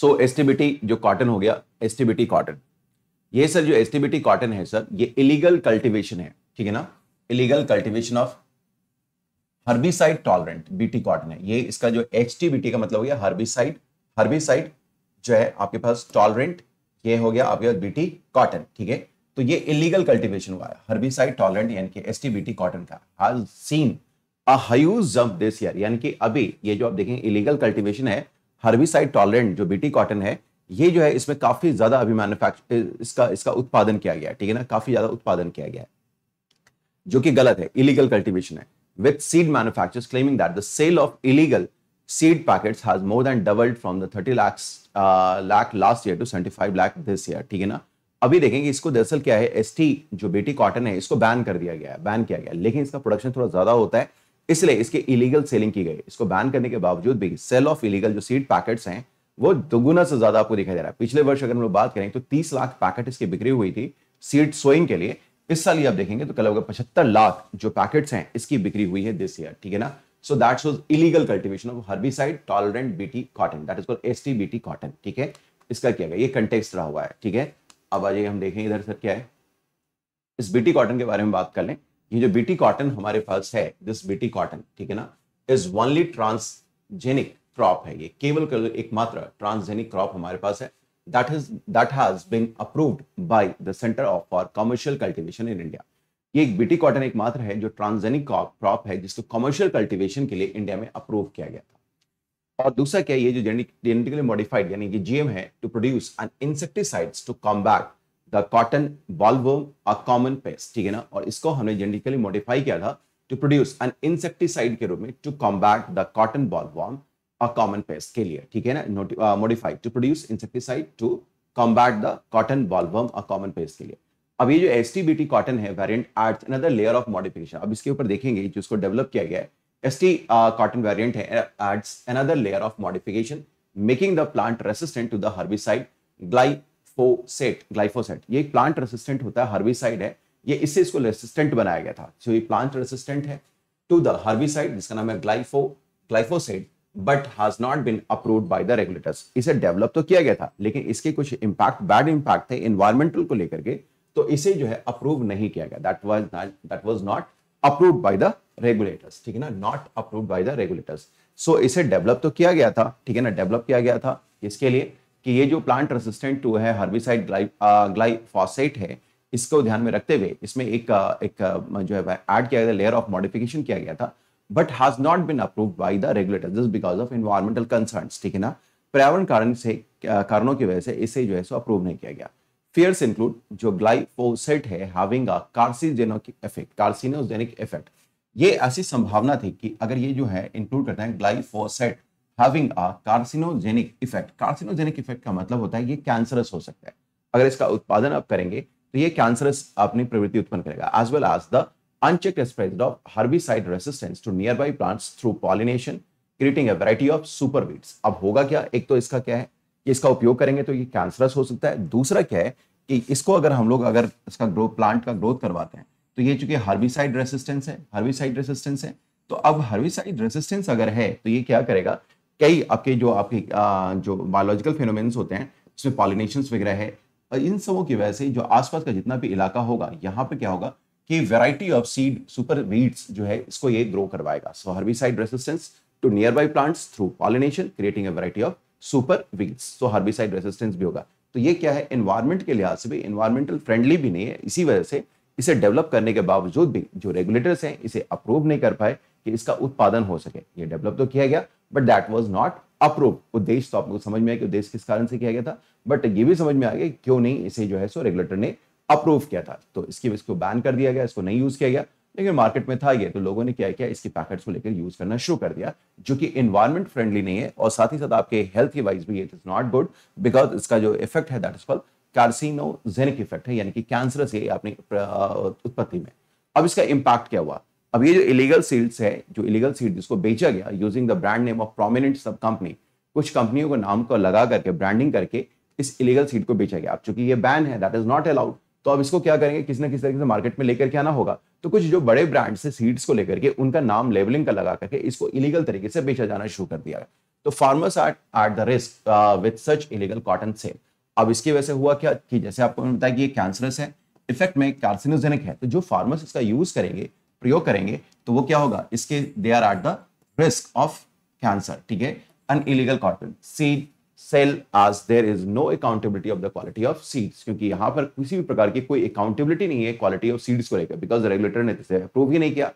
सो एस जो कॉटन हो गया एस कॉटन ये सर जो एस कॉटन है सर ये इलीगल कल्टिवेशन है ठीक है ना illegal cultivation of herbicide tolerant BT cotton है ये इसका जो एच का मतलब हो गया हर्बिसाइड हर्बिसाइड जो है आपके पास टॉलरेंट ये हो गया आपके पास बीटी कॉटन ठीक है तो ये इलीगल कल्टिवेशन हुआ है हर्बिसाइड टॉलरेंट यानी कि एस कॉटन का has seen a huge jump this year यानी कि अभी ये जो आप देखेंगे इलीगल कल्टिवेशन है हर्बिसाइड टॉलरेंट जो बीटी कॉटन है ये जो है इसमें काफी ज्यादा अभी मैन्युफैक्चर इसका इसका उत्पादन किया गया है ठीक है ना काफी ज्यादा उत्पादन किया गया है जो कि गलत है इलीगल कल्टिवेशन है with seed manufacturers claiming that the sale of illegal seed packet has more than doubled from the 30 lakhs uh, lakh last year to 75 lakh this year ठीक है ना अभी देखेंगे इसको दरअसल क्या है एसटी जो बेटी कॉटन है इसको बैन कर दिया गया है बैन किया गया लेकिन इसका प्रोडक्शन थोड़ा ज्यादा होता है इसलिए इसकी इलीगल सेलिंग की गई इसको बैन करने के बावजूद भी सेल ऑफ इलीगल जो सीड पैकेट्स हैं वो दोगुना से ज्यादा आपको दिखाई दे रहा है पिछले वर्ष अगर हम लोग बात करें तो तीस लाख पैकेट इसकी बिक्री हुई थी सीड सोइंग के लिए इस साल ये आप देखेंगे तो कल होगा पचहत्तर लाख जो पैकेट्स हैं इसकी बिक्री हुई है दिस ईयर ठीक है ना so that was illegal cultivation of side tolerant BT cotton that is call S T BT cotton ठीक है इसका क्या गया ये कंटेक्स रहा हुआ है ठीक है अब आइए हम देखें इधर सर क्या है इस बीटी कॉटन के बारे में बात कर लें ये जो बीटी कॉटन हमारे पास है दिस बीटी कॉटन ठीक है ना इज वनली ट्रांसजेनिक क्रॉप है ये केवल कर एकमात्र ट्रांसजेनिक क्रॉप हमारे पास है that is that has been approved by the centre of for commercial cultivation in India ये एक बीटी कॉटन एकमात्र है जो ट्रांसजेनिक क्रॉप है जिसको कमर्शियल कल्टीवेशन के लिए इंडिया में अप्रूव किया गया था और दूसरा क्या ये जो जेनेटिकली मॉडिफाइड यानी कि जीएम है to produce an insecticides to combat the cotton bollworm a common pest ठीक है ना और इसको हमने जेनेटिकली मॉडिफाई किया था टू प्रोड्यूस एन इंसेक्टिसाइड के रूप में to combat the cotton bollworm a common pest के लिए ठीक है ना modified to produce insecticide to combat the cotton bollworm a common pest के लिए अब ये जो एस टी कॉटन है variant adds another layer of modification अब इसके ऊपर देखेंगे जो इसको डेवलप किया गया है एस टी कॉटन वेरियंट है adds another layer of modification making the plant resistant to the herbicide gly glyphosate glyphosate ये एक प्लांट रेसिस्टेंट होता है हर्बिसाइड है ये इससे इसको रेसिस्टेंट बनाया गया था जो ये प्लांट रेसिस्टेंट है टू द हर्बिसाइड जिसका नाम है glypho glyphosate but has not bin approved by the regulators इसे डेवलप तो किया गया था लेकिन इसके कुछ इंपैक्ट बैड इंपैक्ट थे इन्वायरमेंटल को लेकर के तो इसे जो है अप्रूव नहीं किया गया that was that was not approved by the regulators ठीक है ना not approved by the regulators so इसे डेवलप तो किया गया था ठीक है ना डेवलप किया गया था इसके लिए कि ये जो प्लांट रेसिस्टेंट टू है हर्बिसाइड ग्लाइफॉसेट है इसको ध्यान में रखते हुए इसमें एक एक जो है ऐड किया गया लेयर ऑफ मॉडिफिकेशन किया गया था but has not been approved by the regulator just because of environmental concern ठीक है ना पर्यावरण कारण से कारणों की वजह से इसे जो है सो अप्रूव नहीं किया गया फियर्स इंक्लूड जो ग्लाइफोसेट है having a carcinogenic effect carcinogenic effect ये ऐसी संभावना थी कि अगर ये जो है इंक्लूड करते हैं glyphosate having a carcinogenic effect carcinogenic effect का मतलब होता है ये कैंसरस हो सकता है अगर इसका उत्पादन आप करेंगे तो ये कैंसरस अपनी प्रवृत्ति उत्पन्न करेगा as well as the spread of herbicide resistance to nearby plants through pollination creating a variety of super weeds अब होगा क्या एक तो इसका क्या है कि इसका उपयोग करेंगे तो ये कैंसरस हो सकता है दूसरा क्या है कि इसको अगर हम लोग अगर इसका ग्रो प्लांट का ग्रोथ करवाते हैं तो ये चूंकि हर्बिसाइड रेसिस्टेंस है हर्बिसाइड रेसिस्टेंस है तो अब हर्बिसाइड रेसिस्टेंस अगर है तो ये क्या करेगा कई आपके जो आपके जो बायोलॉजिकल फिनोमेंस होते हैं जिसमें पॉलिनेशन वगैरह है इन सबों की वजह से जो आसपास का जितना भी इलाका होगा यहाँ पे क्या होगा कि variety of seed super weeds जो है इसको ये ग्रो करवाएगा so herbicide resistance to nearby plants through pollination creating a variety of super weeds so herbicide resistance भी होगा तो ये क्या है इन्वायरमेंट के लिहाज से भी इन्वायरमेंटल फ्रेंडली भी नहीं है इसी वजह से इसे डेवलप करने के बावजूद भी जो रेगुलेटर्स हैं इसे अप्रूव नहीं कर पाए कि इसका उत्पादन हो सके ये डेवलप तो किया गया but that was not approve उद्देश्य तो आपको समझ में आया कि उद्देश्य किस कारण से किया गया था बट ये भी समझ में आ गया क्यों नहीं इसे जो है सो रेगुलेटर ने अप्रूव किया था तो इसकी वजह इसको बैन कर दिया गया इसको नहीं यूज किया गया लेकिन मार्केट में था ये तो लोगों ने क्या किया इसके पैकेट्स को लेकर यूज करना शुरू कर दिया जो कि इन्वायरमेंट फ्रेंडली नहीं है और साथ ही साथ आपके हेल्थ की वाइज भी it is not good because इसका जो इफेक्ट है that is call carcinogenic effect है यानी कि कैंसरस है अपनी उत्पत्ति में अब इसका इंपैक्ट क्या हुआ अब ये जो इलीगल सीड्स है जो इलीगल सीड जिसको बेचा गया using the brand name of prominent सब कंपनी कुछ कंपनियों को नाम को लगा करके ब्रांडिंग करके इस इलीगल सीड को बेचा गया अब चूंकि ये बैन है दैट इज नॉट अलाउड तो अब इसको क्या करेंगे किसी ना किसी तरीके से मार्केट में लेकर के आना होगा तो कुछ जो बड़े ब्रांड से सीड्स को लेकर के उनका नाम लेबलिंग का लगा करके इसको इलीगल तरीके से बेचा जाना शुरू कर दिया तो farmers are at the risk with such illegal cotton sale अब इसकी वजह से हुआ क्या कि जैसे आपको बताया कि ये कैंसरस है इफेक्ट में कार्सिनोजेनिक है तो जो फार्मर्स इसका यूज करेंगे प्रयोग करेंगे तो वो क्या होगा इसके they are at the risk of cancer ठीक है an illegal cotton seed sale आज there is no accountability of the quality of seeds क्योंकि यहां पर किसी भी प्रकार की कोई अकाउंटेबिलिटी नहीं है क्वालिटी ऑफ सीड्स को लेकर बिकॉज रेगुलेटर ने इसे अप्रूव ही नहीं किया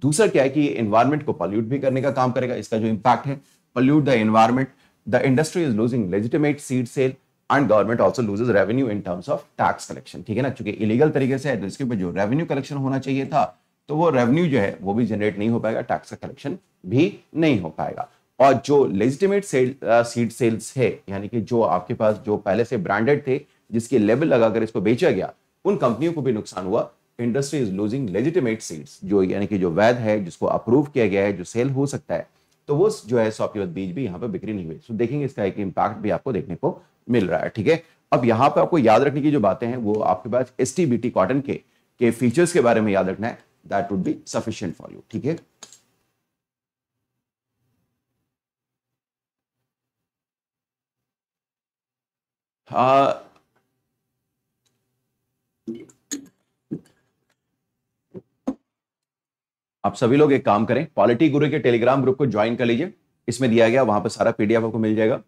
दूसरा क्या है कि एनवायरमेंट को पॉल्यूट भी करने का काम करेगा इसका जो इंपैक्ट है pollute the environment the industry is losing legitimate seed sale and government also loses revenue in terms of tax collection ठीक है ना चूंकि इलीगल तरीके से है तो इसके ऊपर जो रेवेन्यू कलेक्शन होना चाहिए था तो वो रेवेन्यू जो है वो भी जनरेट नहीं हो पाएगा टैक्स का कलेक्शन भी नहीं हो पाएगा और जो लेजिटिमेट सेल सीड सेल्स है यानी कि जो आपके पास जो पहले से ब्रांडेड थे जिसके लेवल लगाकर इसको बेचा गया उन कंपनियों को भी नुकसान हुआ industry is losing legitimate seeds जो यानी कि जो वैध है जिसको अप्रूव किया गया है जो सेल हो सकता है तो वो जो है सौ कीमत बीज भी यहाँ पर बिक्री नहीं हुई तो देखेंगे इसका एक इम्पैक्ट भी आपको देखने को मिल रहा है ठीक है अब यहाँ पर आपको याद रखने की जो बातें हैं वो आपके पास एस टी कॉटन के के फीचर्स के बारे में याद रखना है that would be sufficient for you ठीक है आप सभी लोग एक काम करें पॉलिटी गुरु के टेलीग्राम ग्रुप को ज्वाइन कर लीजिए इसमें दिया गया वहां पर सारा पीडीएफ आपको मिल जाएगा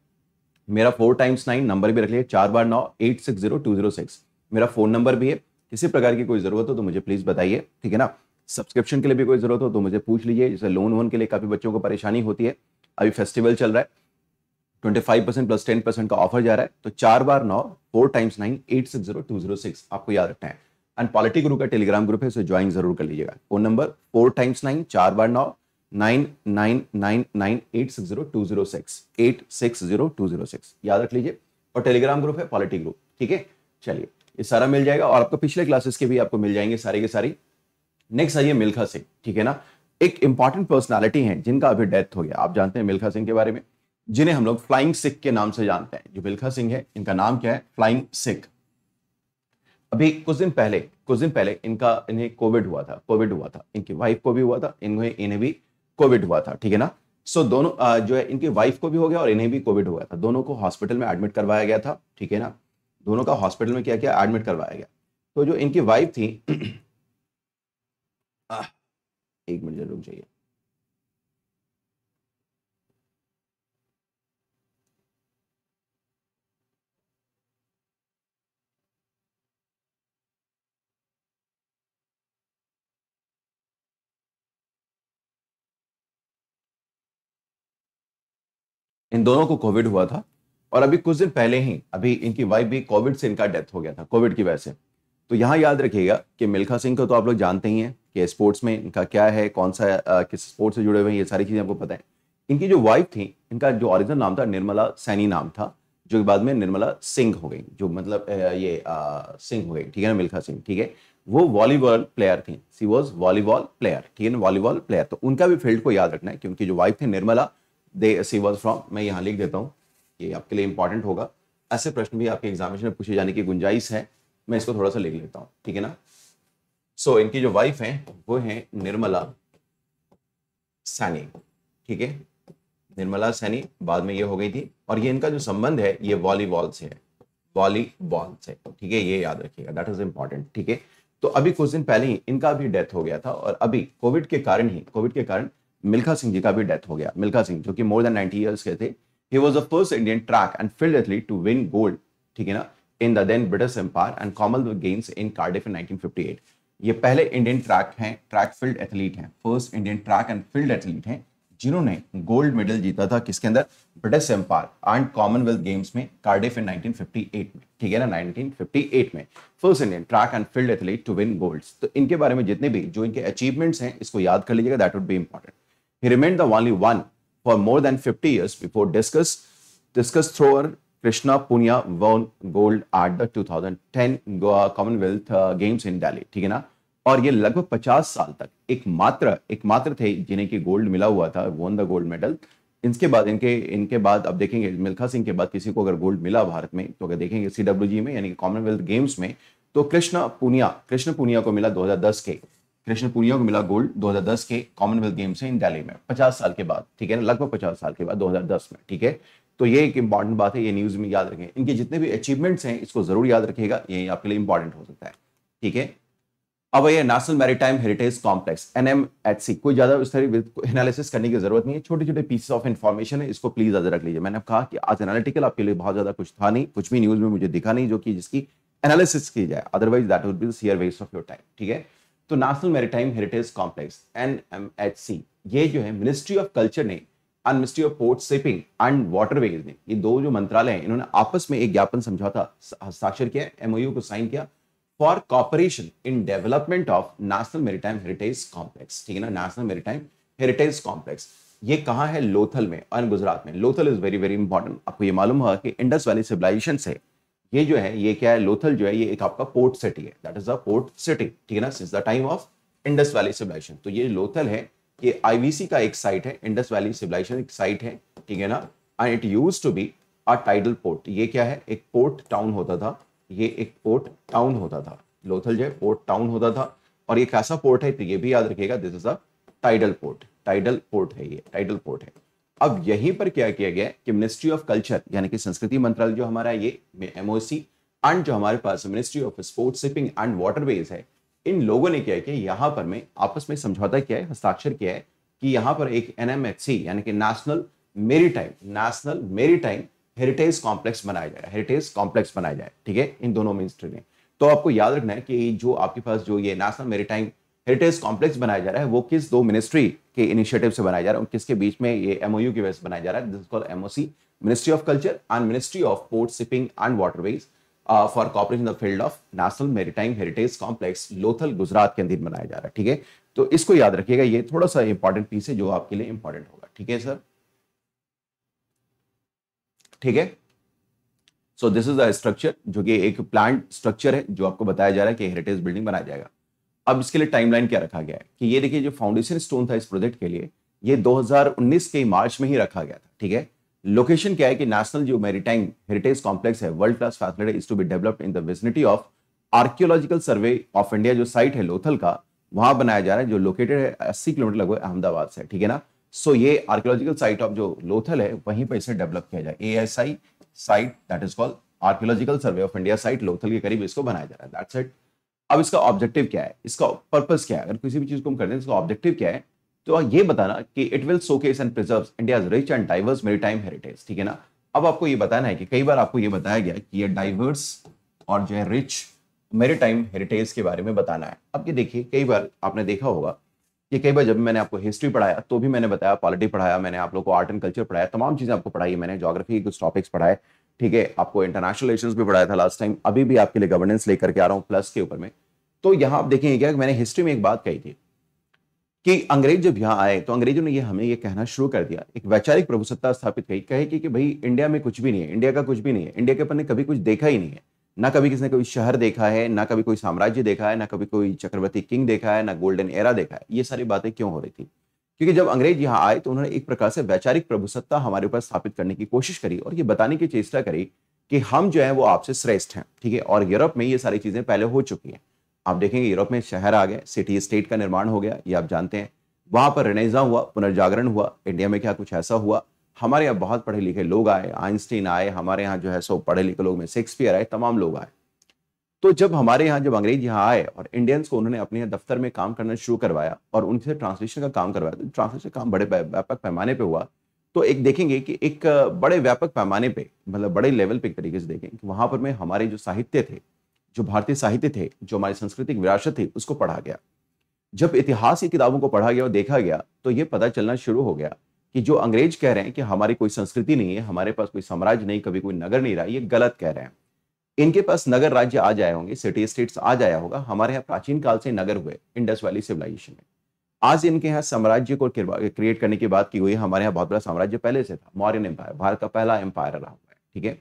मेरा फोर टाइम्स नाइन नंबर भी रख लिया चार बार नौ eight six zero two zero six मेरा फोन नंबर भी है किसी प्रकार की कोई जरूरत हो तो मुझे प्लीज बताइए ठीक है ना सब्सक्रिप्शन के लिए भी कोई ज़रूरत हो तो मुझे पूछ लीजिए जैसे लोन वोन के लिए काफ़ी बच्चों को परेशानी होती है अभी फेस्टिवल चल रहा है twenty five percent plus ten percent का ऑफर जा रहा है तो चार बार नौ four times nine eight six zero two zero six आपको याद रखना है एंड पॉलिटी ग्रुप का टेलीग्राम ग्रुप है उसे ज्वाइन जरूर कर लीजिएगा phone number four times nine चार बार नौ nine nine nine nine eight six zero two zero six eight six zero two zero six याद रख लीजिए और टेलीग्राम ग्रुप है पॉलिटी ग्रुप ठीक है चलिए ये सारा मिल जाएगा और आपको पिछले क्लासेस के भी आपको मिल जाएंगे सारे के सारी नेक्स्ट आइए मिल्खा सिंह ठीक है ना एक इंपॉर्टेंट पर्सनालिटी है जिनका अभी डेथ हो गया आप जानते हैं मिल्खा सिंह के बारे में जिन्हें हम लोग फ्लाइंग सिख के नाम से जानते हैं जो मिल्खा सिंह है इनका नाम क्या है फ्लाइंग सिख अभी कुछ दिन पहले कुछ दिन पहले इनका इन्हें कोविड हुआ था कोविड हुआ था इनकी वाइफ को भी हुआ था इन्हें इन्हें भी कोविड हुआ था ठीक है ना सो so, दोनों जो है इनकी वाइफ को भी हो गया और इन्हें भी कोविड हो गया था दोनों को हॉस्पिटल में एडमिट करवाया गया था ठीक है ना दोनों का हॉस्पिटल में क्या क्या एडमिट करवाया गया तो जो इनकी वाइफ थी एक मिनट जरूर चाहिए इन दोनों को कोविड हुआ था और अभी कुछ दिन पहले ही अभी इनकी वाइफ भी कोविड से इनका डेथ हो गया था कोविड की वजह से तो यहाँ याद रखिएगा कि मिल्खा सिंह को तो आप लोग जानते ही हैं कि स्पोर्ट्स में इनका क्या है कौन सा आ, किस स्पोर्ट्स से जुड़े हुए हैं ये सारी चीज़ें आपको पता है इनकी जो वाइफ थी इनका जो ऑरिजिनल नाम था निर्मला सैनी नाम था जो बाद में निर्मला सिंह हो गई जो मतलब ये सिंह हो गई ठीक है ना मिल्खा सिंह ठीक है वो वॉलीबॉल प्लेयर थी सी वॉज वॉलीबॉल प्लेयर ठीक है ना वॉलीबॉल प्लेयर तो उनका भी फील्ड को याद रखना है क्योंकि जो वाइफ थी Nirmala they she was from मैं यहाँ लिख देता हूँ ये आपके लिए इंपॉर्टेंट होगा ऐसे प्रश्न भी आपके एग्जामिनेशन में पूछे जाने की गुंजाइश है मैं इसको थोड़ा सा लिख लेता हूँ ठीक है ना सो so, इनकी जो वाइफ है वो है निर्मला सैनी ठीक है निर्मला सैनी बाद में ये हो गई थी और ये इनका जो संबंध है ये वॉलीबॉल से है वॉलीबॉल से ठीक है ये याद रखिएगा दैट इज इंपॉर्टेंट ठीक है तो अभी कुछ दिन पहले ही इनका भी डेथ हो गया था और अभी कोविड के कारण ही कोविड के कारण मिल्खा सिंह जी का भी डेथ हो गया मिल्खा सिंह जो कि मोर देन नाइनटी ईयर्स के थे he was the first Indian track and field athlete to win gold ठीक है ना in the then British Empire and Commonwealth Games in Cardiff in 1958. ये पहले इंडियन ट्रैक हैं ट्रैक फील्ड एथलीट हैं first Indian track and field athlete हैं जिन्होंने गोल्ड मेडल जीता था किसके अंदर British Empire and Commonwealth Games में कार्डिफ इन 1958 में ठीक है ना 1958 में first Indian track and field athlete to win golds तो इनके बारे में जितने भी जो इनके अचीवमेंट्स हैं इसको याद कर लीजिएगा that would be important he remained the only one for more than 50 years before discus discus thrower Krishna Punya won gold at the 2010 Goa Commonwealth Games in Delhi ठीक है ना और ये लगभग 50 साल तक एकमात्र एकमात्र थे जिन्हें की गोल्ड मिला हुआ था वोन द गोल्ड मेडल इनके बाद इनके इनके बाद अब देखेंगे मिल्खा सिंह के बाद किसी को अगर गोल्ड मिला भारत में तो अगर देखेंगे सी में यानी कि कॉमनवेल्थ गेम्स में तो कृष्ण पुनिया कृष्ण पुनिया को मिला 2010 के कृष्ण पुनिया को मिला गोल्ड 2010 के कॉमनवेल्थ गेम्स है इन दिल्ली में 50 साल के बाद ठीक है लगभग 50 साल के बाद 2010 में ठीक है तो ये एक इंपॉर्टेंट बात है ये न्यूज़ में याद रखें इनके जितने भी अचीवमेंट्स हैं इसको ज़रूर याद रखिएगा ये आपके लिए इंपॉर्टेंट हो सकता है ठीक है अब ये national maritime heritage complex N M H C कोई ज़्यादा उस तरह एनालिसिस करने की जरूरत नहीं है छोटे छोटे पीसेस ऑफ इन्फॉर्मेशन है इसको प्लीज़ याद रख लीजिए मैंने कहा कि आज एनालिटिकल आपके लिए बहुत ज़्यादा कुछ था नहीं कुछ भी न्यूज़ में मुझे दिखा नहीं जो कि जिसकी एनालिसिस की जाए otherwise that would be sheer waste of your time ठीक है तो national maritime heritage complex N M H C ये जो है मिनिस्ट्री ऑफ कल्चर ने and ministry of port shipping and waterways ने ये दो जो मंत्रालय हैं इन्होंने आपस में एक ज्ञापन समझौता हस्ताक्षर किया एमओयू को साइन किया for cooperation in development of national maritime heritage complex ठीक है ना नेशनल मेरीटाइम हेरिटेज कॉम्प्लेक्स ये कहाँ है लोथल में और गुजरात में Lothal is very very important आपको ये मालूम होगा कि इंडस वैली सिविलाइजेशन से ये जो है ये क्या है लोथल जो है ये एक आपका पोर्ट सिटी है that is a port city ठीक है ना since the time of Indus valley Civilisation तो ये लोथल है कि आईवीसी का एक साइट है इंडस वैली सिविलाइजेशन एक साइट है ठीक है ना and it use to be a tidal port ये क्या है एक पोर्ट टाउन होता था ये एक पोर्ट टाउन होता था लोथल जो है पोर्ट टाउन होता था और ये कैसा पोर्ट है तो ये भी याद रखिएगा this is a tidal port tidal port है ये टाइडल पोर्ट है अब यहीं पर क्या किया गया कि मिनिस्ट्री ऑफ कल्चर यानी कि संस्कृति मंत्रालय जो हमारा ये एमओसी एंड जो हमारे पास ministry of sports shipping and waterways है इन लोगों ने क्या किया यहाँ पर में आपस में समझौता किया है हस्ताक्षर किया है कि यहाँ पर एक एन यानी कि national maritime national maritime heritage complex बनाया जाए हेरिटेज कॉम्प्लेक्स बनाया जाए ठीक है इन दोनों मिनिस्ट्री ने तो आपको याद रखना है कि जो आपके पास जो ये national maritime heritage complex बनाया जा रहा है वो किस दो मिनिस्ट्री के इनिशिएटिव से बनाया जा रहा है किसके बीच में ये एमओयू की वजह से बनाया जा रहा है this call MOC ministry of culture and ministry of port shipping and waterways uh, for cooperation in the field of National Maritime Heritage Complex Lothal Gujarat के अंदर मनाया जा रहा है ठीक है तो इसको याद रखिएगा ये थोड़ा सा इंपॉर्टेंट पीस है जो आपके लिए इंपॉर्टेंट होगा ठीक है सर ठीक है so this is the structure जो कि एक प्लांट स्ट्रक्चर है जो आपको बताया जा रहा है कि हेरिटेज बिल्डिंग बनाया जाएगा अब इसके लिए टाइमलाइन क्या रखा गया है कि ये देखिए जो फाउंडेशन स्टोन था इस प्रोजेक्ट के लिए ये 2019 के मार्च में ही रखा गया था ठीक है लोकेशन क्या है कि नेशनल जो मेरीटाइम हेरिटेज कॉम्प्लेक्स है world class facility is to be developed in the vicinity of archaeological survey of India जो साइट है लोथल का वहां बनाया जा रहा है जो लोकेटेड है अस्सी किलोमीटर लगभग अहमदाबाद से ठीक है ना सो so, ये आर्कियोलॉजिकल साइट ऑफ जो लोथल है वहीं पर इसे डेवलप किया जाए a site that is called archaeological survey of India site Lothal के करीब इसको बनाया जा रहा है दैट्स इट अब इसका ऑब्जेक्टिव क्या है इसका पर्पज क्या है अगर किसी भी चीज को हम कर दें इसका ऑब्जेक्टिव क्या है तो ये बताना कि it will case and preserve India rich and diverse time heritage ठीक है ना अब आपको ये बताना है कि कई बार आपको ये बताया गया कि ये डाइवर्स और जो है रिच टाइम हेरिटेज के बारे में बताना है अब ये देखिए कई बार आपने देखा होगा कि कई बार जब मैंने आपको हिस्ट्री पढ़ाया तो भी मैंने बताया पॉलिटी पढ़ाया मैंने आप लोग को आर्ट एंड कल्चर पढ़ाया तमाम चीज़ें आपको पढ़ाई मैंने जोग्राफी कुछ टॉपिक्स पढ़ाए ठीक है आपको इंटरनेशनल रिलेशन भी पढ़ाया था लास्ट टाइम अभी भी आपके लिए गवर्नेंस लेकर के आ रहा हूँ प्लस के ऊपर में तो यहाँ आप देखेंगे क्या मैंने हिस्ट्री में एक बात कही थी कि अंग्रेज जब यहाँ आए तो अंग्रेजों ने ये हमें ये कहना शुरू कर दिया एक वैचारिक प्रभुसत्ता स्थापित कही कहे कि, कि भाई इंडिया में कुछ भी नहीं है इंडिया का कुछ भी नहीं है इंडिया के अपन ने कभी कुछ देखा ही नहीं है ना कभी किसी ने कभी शहर देखा है ना कभी कोई साम्राज्य देखा है ना कभी कोई चक्रवर्ती किंग देखा है ना गोल्डन एरा देखा है ये सारी बातें क्यों हो रही थी क्योंकि जब अंग्रेज यहाँ आए तो उन्होंने एक प्रकार से वैचारिक प्रभुसत्ता हमारे ऊपर स्थापित करने की कोशिश करी और ये बताने की चेष्टा करी कि हम जो है वो आपसे श्रेष्ठ हैं ठीक है और यूरोप में ये सारी चीजें पहले हो चुकी हैं आप देखेंगे यूरोप में शहर आ गए सिटी स्टेट का निर्माण हो गया ये आप जानते हैं वहां पर रेनेजा हुआ पुनर्जागरण हुआ इंडिया में क्या कुछ ऐसा हुआ हमारे यहाँ बहुत पढ़े लिखे लोग आए आइंस्टीन आए हमारे यहाँ जो है सो पढ़े लिखे लोग में शेक्सपियर आए तमाम लोग आए तो जब हमारे यहाँ जब अंग्रेज यहाँ आए और इंडियंस को उन्होंने अपने दफ्तर में काम करना शुरू करवाया और उनसे ट्रांसलेशन का काम करवाया तो ट्रांसलेशन काम बड़े व्यापक पैमाने पर हुआ तो एक देखेंगे कि एक बड़े व्यापक पैमाने पर मतलब बड़े लेवल पे एक तरीके से देखें कि वहां पर में हमारे जो साहित्य थे जो भारतीय साहित्य थे जो हमारी सांस्कृतिक विरासत थी उसको पढ़ा गया जब इतिहास की किताबों को पढ़ा गया और देखा गया तो ये पता चलना शुरू हो गया कि जो अंग्रेज कह रहे हैं कि हमारी कोई संस्कृति नहीं है हमारे पास कोई साम्राज्य नहीं कभी कोई नगर नहीं रहा ये गलत कह रहे हैं इनके पास नगर राज्य आ जाए होंगे सिटी स्टेट्स आ जाया होगा हमारे यहाँ प्राचीन काल से नगर हुए इंडस वैली सिविलाइजेशन में आज इनके यहाँ साम्राज्य को क्रिएट करने की बात की हुई हमारे यहाँ बहुत बड़ा साम्राज्य पहले से था मौर्य एम्पायर भारत का पहला एम्पायर रहा हुआ है ठीक है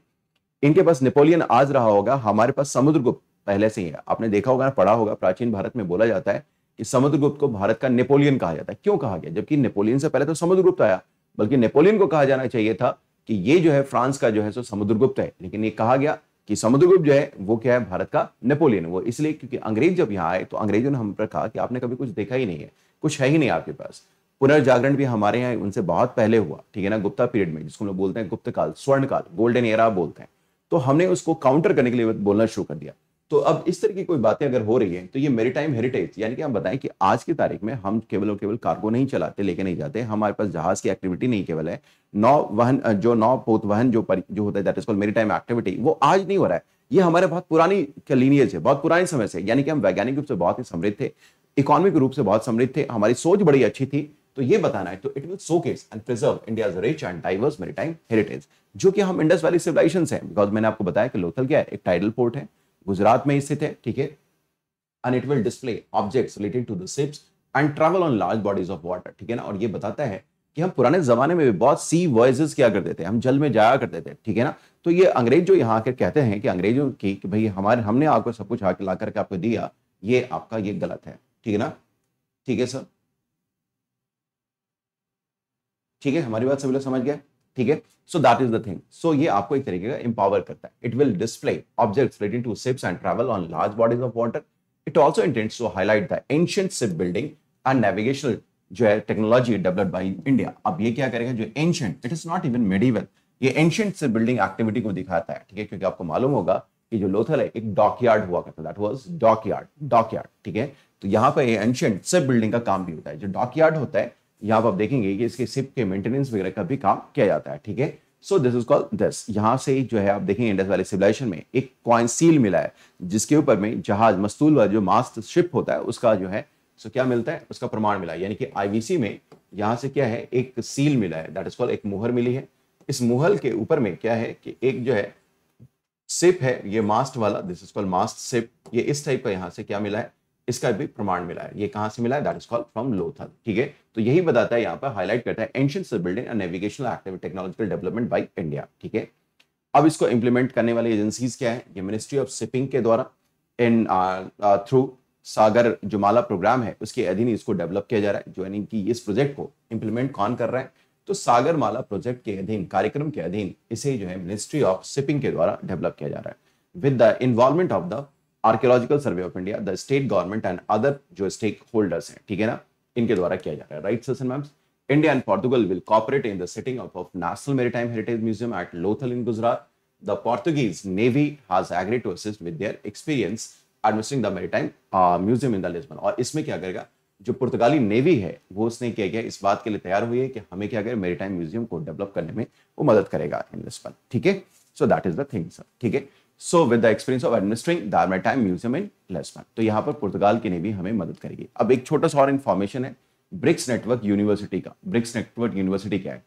इनके पास नेपोलियन आज रहा होगा हमारे पास समुद्रगुप्त पहले से ही है आपने देखा होगा ना पढ़ा होगा प्राचीन भारत में बोला जाता है कि समुद्रगुप्त को भारत का नेपोलियन कहा जाता है क्यों कहा गया जबकि नेपोलियन से पहले तो समुद्रगुप्त आया बल्कि नेपोलियन को कहा जाना चाहिए था कि ये जो है फ्रांस का जो है सो समुद्रगुप्त है लेकिन ये कहा गया कि समुद्रगुप्त जो है वो क्या है भारत का नेपोलियन वो इसलिए क्योंकि अंग्रेज जब यहाँ आए तो अंग्रेजों ने हम पर कहा कि आपने कभी कुछ देखा ही नहीं है कुछ है ही नहीं आपके पास पुनर्जागरण भी हमारे यहाँ उनसे बहुत पहले हुआ ठीक है ना गुप्ता पीरियड में जिसको हम बोलते हैं गुप्त काल स्वर्ण काल गोल्डन एरा बोलते हैं तो हमने उसको काउंटर करने के लिए बोलना शुरू कर दिया तो अब इस तरह की कोई बातें अगर हो रही है तो ये मेरीटाइम हेरिटेज यानी कि हम बताएं कि आज की तारीख में हम केवल और केवल कार्गो नहीं चलाते लेके नहीं जाते हमारे पास जहाज की एक्टिविटी नहीं केवल है नौ वहन जो नौ वहन जो पर, जो होता है that is called maritime activity वो आज नहीं हो रहा है ये हमारे बहुत पुरानी लीनियज है बहुत पुराने समय से यानी कि हम वैज्ञानिक रूप से बहुत ही समृद्ध थे इकोनॉमिक रूप से बहुत समृद्ध थे हमारी सोच बड़ी अच्छी थी तो ये बताना है तो it will showcase and preserve India's rich and diverse maritime heritage जो कि हम इंडस वैली सिविलाइजेशन है बिकॉज मैंने आपको बताया कि लोथल क्या है एक टाइडल पोर्ट है गुजरात में स्थित है ठीक है and it will display objects related to the ships and travel on large bodies of water ठीक है ना और ये बताता है कि हम पुराने जमाने में भी बहुत सी वॉयजेस क्या करते थे हम जल में जाया करते थे ठीक है ना तो ये अंग्रेज जो यहाँ आकर कहते हैं कि अंग्रेजों की कि भाई हमारे हमने आपको सब कुछ आके ला करके आपको दिया ये आपका ये गलत है ठीक है ना ठीक है सर ठीक है हमारी बात सभी लोग समझ गए ठीक है so that is the thing so ये आपको एक तरीके का एम्पावर करता है it will display objects relating to ships and travel on large bodies of water it also intends to highlight the ancient ship building and navigational जो है टेक्नोलॉजी डेवलप्ड बाई इंडिया अब ये क्या करेगा जो ancient it is not even medieval ये एंशियंट सिप बिल्डिंग एक्टिविटी को दिखाता है ठीक है क्योंकि आपको मालूम होगा कि जो लोथल है एक डॉक यार्ड हुआ करता दैट यार्ड डॉक यार्ड ठीक है तो यहाँ पर एंशियंट सिप बिल्डिंग का काम भी होता है जो डॉक यार्ड होता है यहाँ पर आप देखेंगे कि इसके सिप के मेंटेनेंस वगैरह का भी काम किया जाता है ठीक है so this is called this यहाँ से जो है आप देखेंगे इंडस वाले सिविलाइजेशन में एक कॉइन सील मिला है जिसके ऊपर में जहाज मस्तूल वाला जो मास्ट शिप होता है उसका जो है सो क्या मिलता है उसका प्रमाण मिला यानी कि आईवीसी में यहाँ से क्या है एक सील मिला है दैट इज कॉल्ड एक मुहर मिली है इस मुहर के ऊपर में क्या है कि एक जो है सिप है ये मास्ट वाला this is called mast ship ये इस टाइप का यहाँ से क्या मिला है इसका भी प्रमाण मिला है ये कहां से मिला है that is called from Lothal ठीक है तो यही बताता है यहाँ पर हाईलाइट करता है ancient civil building and navigational active technological development by India ठीक है अब इसको इंप्लीमेंट करने वाली एजेंसीज क्या है ये मिनिस्ट्री ऑफ शिपिंग के द्वारा इन थ्रू सागर जुमाला प्रोग्राम है उसके अधीन इसको डेवलप किया जा रहा है जो यानी कि इस प्रोजेक्ट को इंप्लीमेंट कौन कर रहा है तो सागर माला प्रोजेक्ट के अधीन कार्यक्रम के अधीन इसे जो है मिनिस्ट्री ऑफ शिपिंग के द्वारा डेवलप किया जा रहा है with the involvement of the archaeological survey of India the state government and other जो स्टेक होल्डर्स हैं ठीक है ना इनके द्वारा किया जा रहा है right sir ma'ams India and Portugal will cooperate in the setting up of national maritime heritage museum at Lothal in Gujarat the Portuguese navy has agree to assist with their experience administering the maritime museum in the Lisbon और इसमें क्या करेगा जो पुर्तगाली नेवी है वो उसने क्या किया इस बात के लिए तैयार हुई है कि हमें क्या करें मेरीटाइम म्यूजियम को डेवलप करने में वो मदद करेगा इन लिस्बन ठीक है so that is the thing sir ठीक है so with the experience of administering maritime museum in Lisbon तो यहाँ पर पुर्तगाल की नेवी हमें मदद करेगी अब एक छोटा सा और इन्फॉर्मेशन है ब्रिक्स नेटवर्क यूनिवर्सिटी का ब्रिक्स नेटवर्क यूनिवर्सिटी क्या है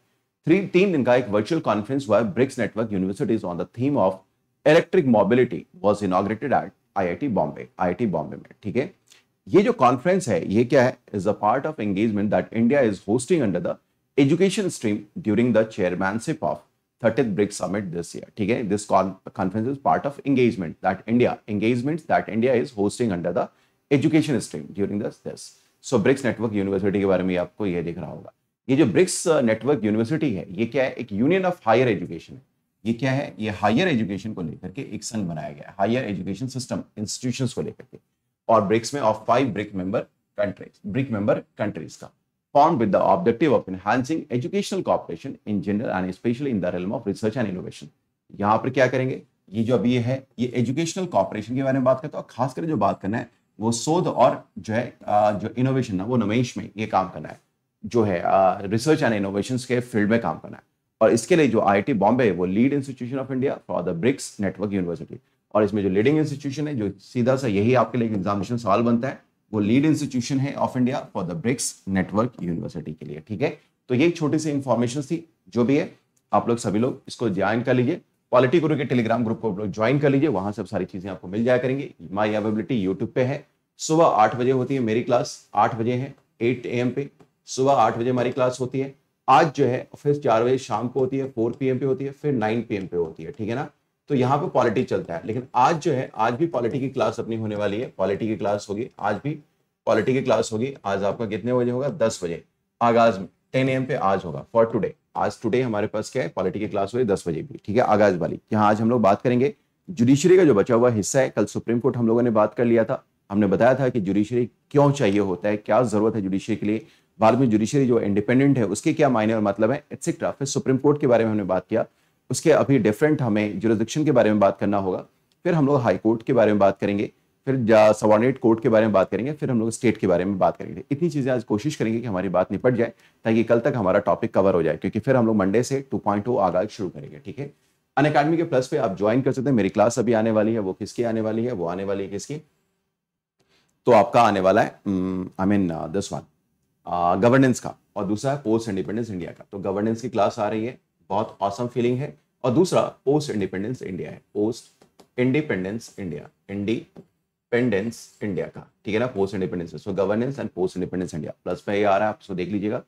थ्री तीन दिन का एक वर्चुअल कॉन्फ्रेंस हुआ BRICS network universities on the theme of electric mobility was inaugurated at T Bombay T Bombay में ठीक है ये जो कॉन्फ्रेंस है ये क्या है is a part of engagement that India is hosting under the education stream during the chairmanship of 30th BRICS summit this year. Okay? This con conference is part of engagement that India, engagements that India is hosting under the education stream during this. this. So BRICS network university के बारे में आपको ये देख रहा होगा ये जो ब्रिक्स नेटवर्क यूनिवर्सिटी है ये क्या है एक यूनियन ऑफ हायर एजुकेशन है ये क्या है ये हायर एजुकेशन को लेकर के एक संघ बनाया गया है हायर एजुकेशन सिस्टम इंस्टीट्यूशन को लेकर के और ब्रिक्स में of five BRIC member countries BRIC member countries का formed with the objective of enhancing educational cooperation in general and especially in the realm of research and innovation. यहाँ पर क्या करेंगे ये जो अभी है ये एजुकेशनल कॉपरेशन के बारे में बात करते करता हूँ खासकर जो बात करना है वो शोध और जो है जो इनोवेशन है वो नवेश में ये काम करना है जो है रिसर्च एंड इनोवेशन के फील्ड में काम करना है और इसके लिए जो आई बॉम्बे है वो lead institution of India for the BRICS network university और इसमें जो लीडिंग इंस्टीट्यूशन है जो सीधा सा यही आपके लिए एग्जामिनेशन सवाल बनता है वो लीड इंस्टीट्यूशन है of India for the BRICS network university के लिए ठीक है तो ये छोटी सी इंफॉर्मेशन थी जो भी है आप लोग सभी लोग इसको ज्वाइन कर लीजिए पॉलिटी गुरु के टेलीग्राम ग्रुप को आप लोग ज्वाइन कर लीजिए वहां सब सारी चीजें आपको मिल जाया करेंगी माई अवेबिलिटी यूट्यूब पे है सुबह आठ बजे होती है मेरी क्लास आठ बजे है एट ए पे सुबह आठ बजे हमारी क्लास होती है आज जो है फिर चार बजे शाम को होती है फोर पी पे होती है फिर नाइन पी पे होती है ठीक है ना तो यहाँ पे पॉलिटी चलता है लेकिन आज जो है आज भी पॉलिटी की क्लास अपनी होने वाली है पॉलिटी की क्लास होगी आज भी पॉलिटी की क्लास होगी आज आपका कितने बजे होगा दस बजे आगाज में टेन एम पे आज होगा फॉर टुडे आज टुडे हमारे पास क्या है पॉलिटी की क्लास होगी दस बजे भी ठीक है आगाज वाली यहाँ आज हम लोग बात करेंगे जुडिशरी का जो बचा हुआ हिस्सा है कल सुप्रीम कोर्ट हम लोगों ने बात कर लिया था हमने बताया था कि जुडिशरी क्यों चाहिए होता है क्या जरूरत है जुडिशरी के लिए भारत में जुडिशरी जो इंडिपेंडेंट है उसके क्या मायने और मतलब है एक्सेट्रा फिर सुप्रीम कोर्ट के बारे में हमने बात किया उसके अभी डिफरेंट हमें जुरिस्डिक्शन के बारे में बात करना होगा फिर हम लोग हाई कोर्ट के बारे में बात करेंगे फिर सवॉर्डिनेट कोर्ट के बारे में बात करेंगे फिर हम लोग स्टेट के बारे में बात करेंगे इतनी चीज़ें आज कोशिश करेंगे कि हमारी बात निपट जाए ताकि कल तक हमारा टॉपिक कवर हो जाए क्योंकि फिर हम लोग मंडे से टू पॉइंट oh शुरू करेंगे ठीक है अन अकेडमी के प्लस पे आप ज्वाइन कर सकते हैं मेरी क्लास अभी आने वाली है वो किसकी आने वाली है वो आने वाली है किसकी तो आपका आने वाला है I mean this one governance का और दूसरा है पोस्ट इंडिपेंडेंस इंडिया का तो गवर्नेंस की क्लास आ रही है बहुत ऑसम फीलिंग है और दूसरा पोस्ट इंडिपेंडेंस इंडिया है post independence India independence India का ठीक है ना post independence so governance and post independence India plus में ये आ रहा है आप सो देख लीजिएगा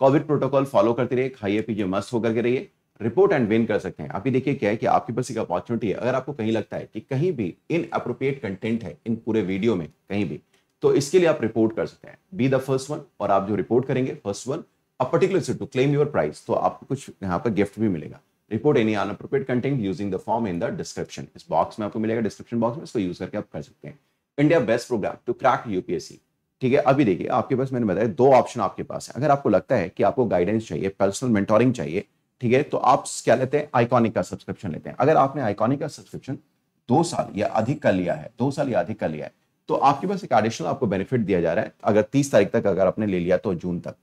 कोविड प्रोटोकॉल फॉलो करते रहिए खाइए पीजिए मस्त होकर के रहिए रिपोर्ट एंड विन कर सकते हैं आप ही देखिए क्या है कि आपके पास एक अपॉर्चुनिटी है अगर आपको कहीं लगता है कि कहीं भी इन अप्रोप्रिएट कंटेंट है इन पूरे वीडियो में कहीं भी तो इसके लिए आप रिपोर्ट कर सकते हैं बी द फर्स्ट वन और आप जो रिपोर्ट करेंगे first one a particular seat to claim your price तो आपको कुछ यहाँ पर गिफ्ट भी मिलेगा report any inappropriate content using the form in the description इस बॉक्स में आपको मिलेगा डिस्क्रिप्शन बॉक्स में इसको यूज करके आप कर सकते हैं India best program to crack UPSC ठीक है अभी देखिए आपके पास मैंने बताया दो ऑप्शन आपके पास है अगर आपको लगता है कि आपको गाइडेंस चाहिए पर्सनल मेंटोरिंग चाहिए ठीक है तो आप क्या लेते हैं आइकॉनिक का सब्सक्रिप्शन लेते हैं अगर आपने आइकॉनिक का सब्सक्रिप्शन दो साल या अधिक का लिया है दो साल या अधिक का लिया है तो आपके पास एक एडिशनल आपको बेनिफिट दिया जा रहा है अगर तीस तारीख तक अगर आपने ले लिया तो जून तक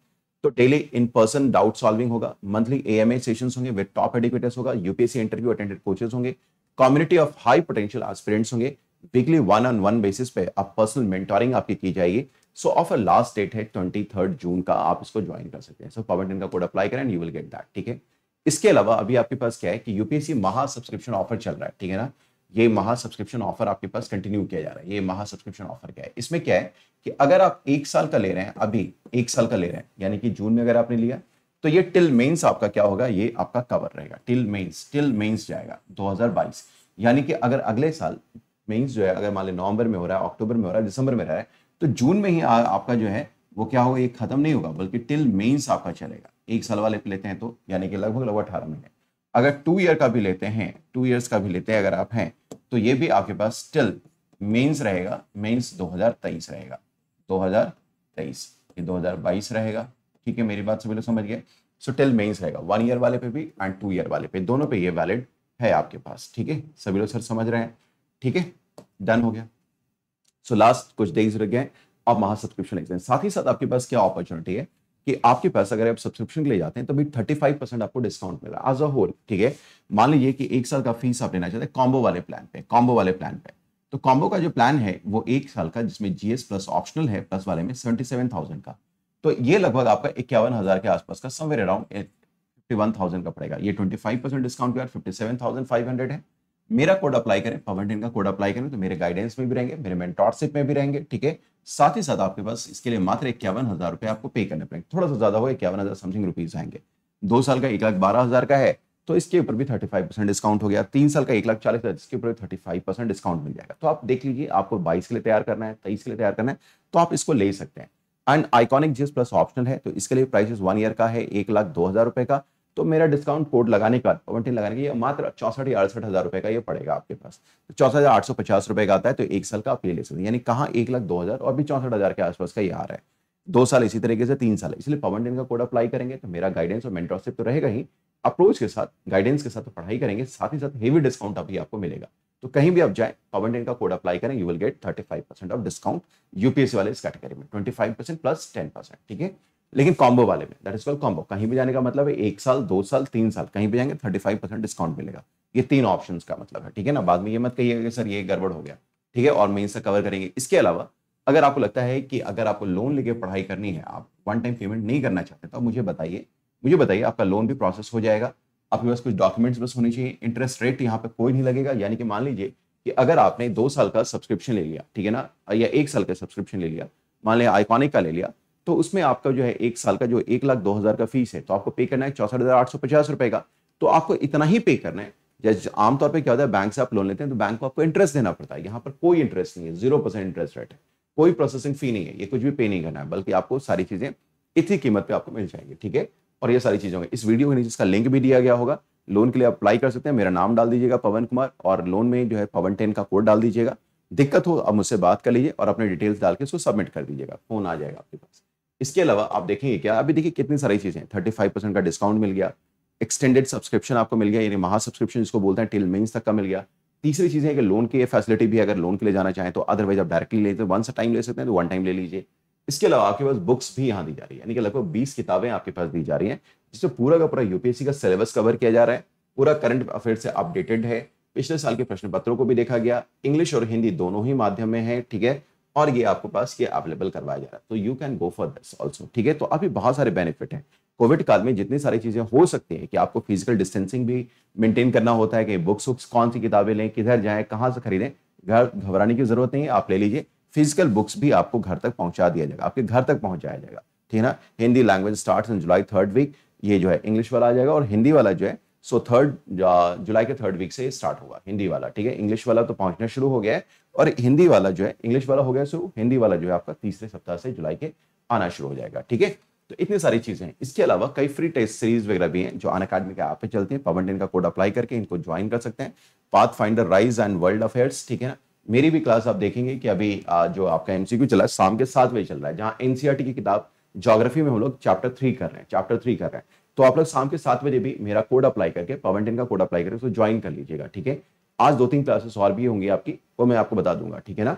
तो daily in person doubt solving होगा मंथली एएमए सेशंस होंगे विद टॉप एडुकेटर्स होगा यूपीएससी इंटरव्यू अटेंडेड कोचेस होंगे community of high potential aspirants होंगे weekly one on one basis पे आप पर्सनल मेंटोरिंग आपकी की जाएगी so of a last date है ट्वेंटी जून का आप इसको ज्वाइन कर सकते हैं सो पवन का कोड अप्लाई करें यू विल गेट दैट ठीक है इसके अलावा अभी आपके पास क्या है कि यूपीएससी महा सब्सक्रिप्शन ऑफर चल रहा है ठीक है ना ये महा सब्सक्रिप्शन ऑफर आपके पास कंटिन्यू किया जा रहा है ये महा सब्सक्रिप्शन ऑफर क्या है इसमें क्या है कि अगर आप एक साल का ले रहे हैं अभी एक साल का ले रहे हैं यानी कि जून में अगर आपने लिया तो ये टिल मेंस आपका क्या होगा ये आपका कवर रहेगा टिल मेंस टिल मेंस जाएगा 2022 यानी कि अगर अगले साल मेंस जो है अगर मान लें नवंबर में हो रहा है अक्टूबर में हो रहा है दिसंबर में रहा है तो जून में ही आ, आपका जो है वो क्या होगा ये खत्म नहीं होगा बल्कि टिल मेंस आपका चलेगा एक साल वाले लेते हैं तो यानी कि लगभग लगभग अठारह महीने अगर टू ईयर का भी लेते हैं टू ईयर्स का भी लेते हैं अगर आप हैं तो ये भी आपके पास स्टिल मेंस रहेगा मेंस 2023 रहेगा 2023 ये 2022 रहेगा ठीक है मेरी बात सभी लोग समझ गए सो टिल मेंस रहेगा वन ईयर वाले पे भी एंड टू ईयर वाले पे दोनों पे ये वैलिड है आपके पास ठीक है सभी लोग सर समझ रहे हैं ठीक है डन हो गया सो so, लास्ट कुछ डेज रह गए आप महासब्सक्रिप्शन सब्सक्रिप्शन लेते हैं साथ ही साथ आपके पास क्या अपॉर्चुनिटी है कि आपके पास अगर आप सब्सक्रिप्शन के लिए जाते हैं तभी थर्टी फाइव परसेंट आपको डिस्काउंट मिल रहा है एज अ होल ठीक है मान लीजिए कि एक साल का फीस आप लेना चाहते हैं कॉम्बो वाले प्लान पे कॉम्बो वाले प्लान पे तो कॉम्बो का जो प्लान है वो एक साल का जिसमें जीएस प्लस ऑप्शनल है प्लस वाले में सेवेंटी सेवन थाउजेंड का तो ये लगभग आपका इक्यावन हजार के आसपास का somewhere around fifty one thousand का पड़ेगा ये ट्वेंटी फाइव परसेंट डिस्काउंट के बाद fifty seven thousand five hundred है मेरा कोड अप्लाई करें पवन का कोड अप्लाई करें तो मेरे गाइडेंस में भी रहेंगे मेरे मेंटोरशिप में भी रहेंगे ठीक है साथ ही साथ आपके पास इसके लिए मात्र इक्यावन हज़ार रुपए आपको पे करने पड़ेंगे थोड़ा सा ज़्यादा होगा इक्यावन हज़ार समथिंग रुपीज़ आएंगे दो साल का एक लाख बारह हज़ार का है तो इसके ऊपर भी थर्टी फाइव परसेंट डिस्काउंट हो गया तीन साल का एक लाख चालीस हज़ार इसके ऊपर थर्टी फाइव परसेंट डिस्काउंट मिल जाएगा तो आप देख लीजिए आपको बाईस के लिए तैयार करना है तेईस के लिए तैयार करना है तो आप इसको ले सकते हैं and iconic GS plus option है तो इसके लिए प्राइस वन ईयर का है एक लाख दो हज़ार रुपए का तो मेरा डिस्काउंट कोड लगाने का पॉइंटिन लगाने का मात्र चौसठ या अड़सठ हज़ार रुपए का ये पड़ेगा आपके पास तो चौसठ हज़ार आठ सौ पचास रुपए का आता है तो एक साल का आप ले सकते हैं यानी कहाँ एक लाख दो हज़ार और भी चौसठ हज़ार के आसपास का ये आ रहा है दो साल इसी तरीके से तीन साल इसलिए पवन का कोड अप्लाई करेंगे तो मेरा गाइडेंस और मेंटरशिप तो रहेगा ही अप्रोच के साथ गाइडेंस के साथ तो पढ़ाई करेंगे साथ ही साथ हेवी डिस्काउंट अभी आपको मिलेगा तो कहीं भी आप जाए पवन का कोड अप्लाई करें you will get thirty five percent off discount UPSC वाले इस कैटेगरी में twenty five percent plus ten percent ठीक है लेकिन कॉम्बो वाले में दैट इज कॉल्ड कॉम्बो कहीं भी जाने का मतलब है एक साल दो साल तीन साल कहीं भी जाएंगे थर्टी फाइव परसेंट डिस्काउंट मिलेगा ये तीन ऑप्शंस का मतलब है ठीक है ना बाद में ये मत कहिएगा कि सर ये गड़बड़ हो गया ठीक है और मेन से कवर करेंगे इसके अलावा अगर आपको लगता है कि अगर आपको लोन लेके पढ़ाई करनी है आप वन टाइम पेमेंट नहीं करना चाहते तो मुझे बताइए मुझे बताइए आपका लोन भी प्रोसेस हो जाएगा आपके पास कुछ डॉक्यूमेंट्स बस होने चाहिए इंटरेस्ट रेट यहाँ पर कोई नहीं लगेगा यानी कि मान लीजिए कि अगर आपने दो साल का सब्सक्रिप्शन ले लिया ठीक है ना या एक साल का सब्सक्रिप्शन ले लिया मान लिया आइकॉनिक का ले लिया तो उसमें आपका जो है एक साल का जो एक लाख दो हज़ार का फीस है तो आपको पे करना है चौसठ हज़ार आठ सौ पचास रुपए का तो आपको इतना ही पे करना है जैसे आमतौर पर क्या होता है बैंक से आप लोन लेते हैं तो बैंक को आपको इंटरेस्ट देना पड़ता है यहाँ पर कोई इंटरेस्ट नहीं है जीरो परसेंट इंटरेस्ट रेट है कोई प्रोसेसिंग फी नहीं है ये कुछ भी पे नहीं करना है बल्कि आपको सारी चीज़ें इतनी कीमत पर आपको मिल जाएंगे ठीक है और ये सारी चीज़ें इस वीडियो के नीचे इसका लिंक भी दिया गया होगा लोन के लिए अप्लाई कर सकते हैं मेरा नाम डाल दीजिएगा पवन कुमार और लोन में जो है पवन टेन का कोड डाल दीजिएगा दिक्कत हो आप मुझसे बात कर लीजिए और अपने डिटेल्स डाल के उसको सबमिट कर दीजिएगा फोन आ जाएगा आपके पास इसके अलावा आप देखेंगे क्या अभी देखिए कितनी सारी चीज़ें थर्टी फाइव परसेंट का डिस्काउंट मिल गया एक्सटेंडेड सब्सक्रिप्शन आपको मिल गया यानी महा सब्सक्रिप्शन जिसको बोलते हैं टिल मेन्स तक का मिल गया तीसरी चीज़ है कि लोन की फैसिलिटी भी अगर लोन के लिए जाना चाहें तो अदरवाइज आप डायरेक्टली लेते हैं वंस टाइम ले सकते हैं तो वन टाइम ले लीजिए इसके अलावा आपके पास बुक्स भी यहाँ दी जा रही है यानी कि लगभग बीस किताबें आपके पास दी जा रही हैं जिसमें पूरा का पूरा यूपीएससी का सिलेबस कवर किया जा रहा है पूरा करंट अफेयर से अपडेटेड है पिछले साल के प्रश्न पत्रों को भी देखा गया इंग्लिश और हिंदी दोनों ही माध्यम में है ठीक है और ये आपके पास ये अवेलेबल करवाया जा रहा है तो you can go for this also ठीक है तो अभी बहुत सारे बेनिफिट है कोविड काल में जितनी सारी चीज़ें हो सकती हैं कि आपको फिजिकल डिस्टेंसिंग भी मेंटेन करना होता है कि बुक्स वुक्स कौन सी किताबें लें किधर जाएं कहां से खरीदें घर घबराने की जरूरत नहीं है आप ले लीजिए फिजिकल बुक्स भी आपको घर तक पहुंचा दिया जाएगा आपके घर तक पहुंचाया जाएगा ठीक है ना Hindi language start in July third week ये जो है इंग्लिश वाला आ जाएगा और हिंदी वाला जो है सो थर्ड जुलाई के थर्ड वीक से स्टार्ट होगा हिंदी वाला ठीक है इंग्लिश वाला तो पहुंचना शुरू हो गया है और हिंदी वाला जो है इंग्लिश वाला हो गया शुरू हिंदी वाला जो है आपका तीसरे सप्ताह से जुलाई के आना शुरू हो जाएगा ठीक है तो इतनी सारी चीजें हैं इसके अलावा कई फ्री टेस्ट सीरीज वगैरह भी हैं जो अन अकाडमी के ऐप पे चलते हैं पवन टेन का कोड अप्लाई करके इनको ज्वाइन कर सकते हैं pathfinder rise and world affairs ठीक है ना मेरी भी क्लास आप देखेंगे कि अभी जो आपका एमसीक्यू चला है शाम के सात बजे चल रहा है जहां एनसीआरटी e की किताब ज्योग्राफी में हम लोग चैप्टर थ्री कर रहे हैं चैप्टर थ्री कर रहे हैं तो आप लोग शाम के सात बजे भी मेरा कोड अप्लाई करके पवन टेन का कोड अप्लाई करके उसको ज्वाइन कर लीजिएगा ठीक है आज दो तीन क्लासेस और भी होंगी आपकी वो मैं आपको बता दूंगा ठीक है ना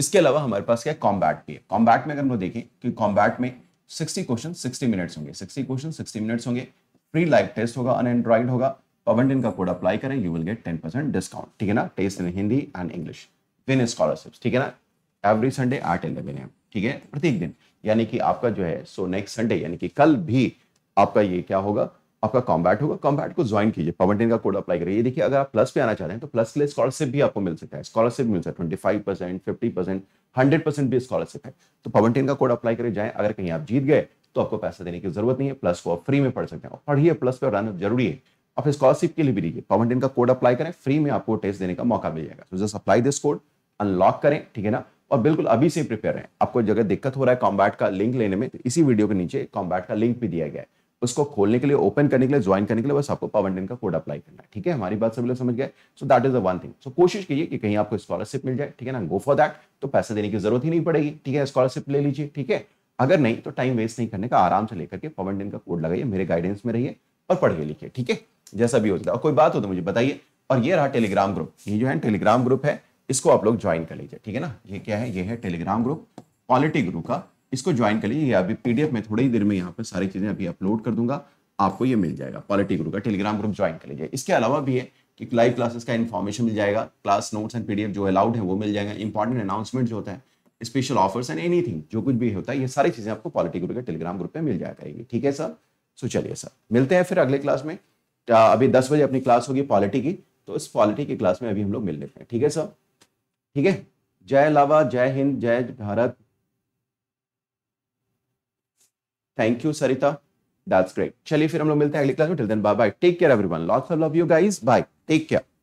इसके अलावा हमारे पास क्या कॉम्बैट भी है कॉम्बैट में अगर हम लोग देखें कि कॉम्बैट में सिक्सटी क्वेश्चन सिक्सटी मिनट्स होंगे सिक्सटी क्वेश्चन सिक्सटी मिनट्स होंगे फ्री लाइव टेस्ट होगा एंड्रॉइड होगा पवन का कोड अप्लाई करें you will get ten percent discount ठीक है ना test in Hindi and English win scholarship ठीक है ना every Sunday at eleven AM ठीक है प्रत्येक दिन यानी कि आपका जो है सो नेक्स्ट संडे यानी कि कल भी आपका ये क्या होगा आपका कॉम्बैट होगा कॉम्बैट को ज्वाइन कीजिए पवनटेन का कोड अप्लाई करिए देखिए अगर आप प्लस पे आना चाहते हैं तो प्लस के लिए स्कॉलरशिप भी आपको मिल सकता है स्कॉलरशिप मिल सकता है twenty five percent fifty percent hundred percent भी स्कॉलरशिप है तो पवनटेन का कोड अप्लाई करें जाए अगर कहीं आप जीत गए तो आपको पैसा देने की जरूरत नहीं है प्लस को आप फ्री में पढ़ सकते हैं पढ़िए प्लस पे रन जरूरी है आप स्कॉलरशिप के लिए भी दीजिए पवनटेन का कोड अप्लाई करें फ्री में आपको टेस्ट देने का मौका मिल जाएगा तो just apply this code unlock करें ठीक है ना और बिल्कुल अभी से प्रिपेयर है आपको जगह दिक्कत हो रहा है कॉम्बैट का लिंक लेने में तो इसी वीडियो के नीचे कॉम्बैट का लिंक भी दिया गया है उसको खोलने के लिए ओपन करने के लिए ज्वाइन करने के लिए बस आपको पावनडन का कोड अप्लाई करना है ठीक है हमारी बात सभी लोग समझ गए so that is the one thing so कोशिश कीजिए कि कहीं आपको स्कॉलरशिप मिल जाए ठीक है ना गो फॉर दैट तो पैसे देने की जरूरत ही नहीं पड़ेगी ठीक है स्कॉलरशिप ले लीजिए ठीक है अगर नहीं तो टाइम वेस्ट नहीं करने का आराम से लेकर के पावनडन का कोड लगाइए मेरे गाइडेंस में रहिए और पढ़िए लिखिए ठीक है जैसा भी हो सकता है और कोई बात हो तो मुझे बताइए और ये रहा टेलीग्राम ग्रुप ये जो है टेलीग्राम ग्रुप है इसको आप लोग ज्वाइन कर लीजिए ठीक है ना ये क्या है ये है टेलीग्राम ग्रुप क्वालिटी ग्रुप का इसको ज्वाइन कर लीजिए अभी पीडीएफ में थोड़ी देर में यहाँ पर सारी चीज़ें अभी अपलोड कर दूंगा आपको ये मिल जाएगा पॉलिटी ग्रुप का टेलीग्राम ग्रुप ज्वाइन कर लीजिए इसके अलावा भी है कि लाइव क्लासेस का इन्फॉर्मेशन मिल जाएगा क्लास नोट्स एंड पीडीएफ जो अलाउड है वो मिल जाएगा इंपॉर्टेंट अनाउंसमेंट जो होता है स्पेशल ऑफर्स एंड एनीथिंग जो कुछ भी होता है ये सारी चीज़ें आपको पॉलिटी ग्रुप के टेलीग्राम ग्रुप पर मिल जाया करेगी ठीक है सर सो चलिए सर मिलते हैं फिर अगले क्लास में अभी दस बजे अपनी क्लास होगी पॉलिटी की तो इस पॉलिटी की क्लास में अभी हम लोग मिल लेते हैं ठीक है सर ठीक है जय लावा जय हिंद जय Bharat thank you Sarita that's great चलिए फिर हम लोग मिलते हैं अगली क्लास में till then bye bye take care everyone lots of love you guys bye take care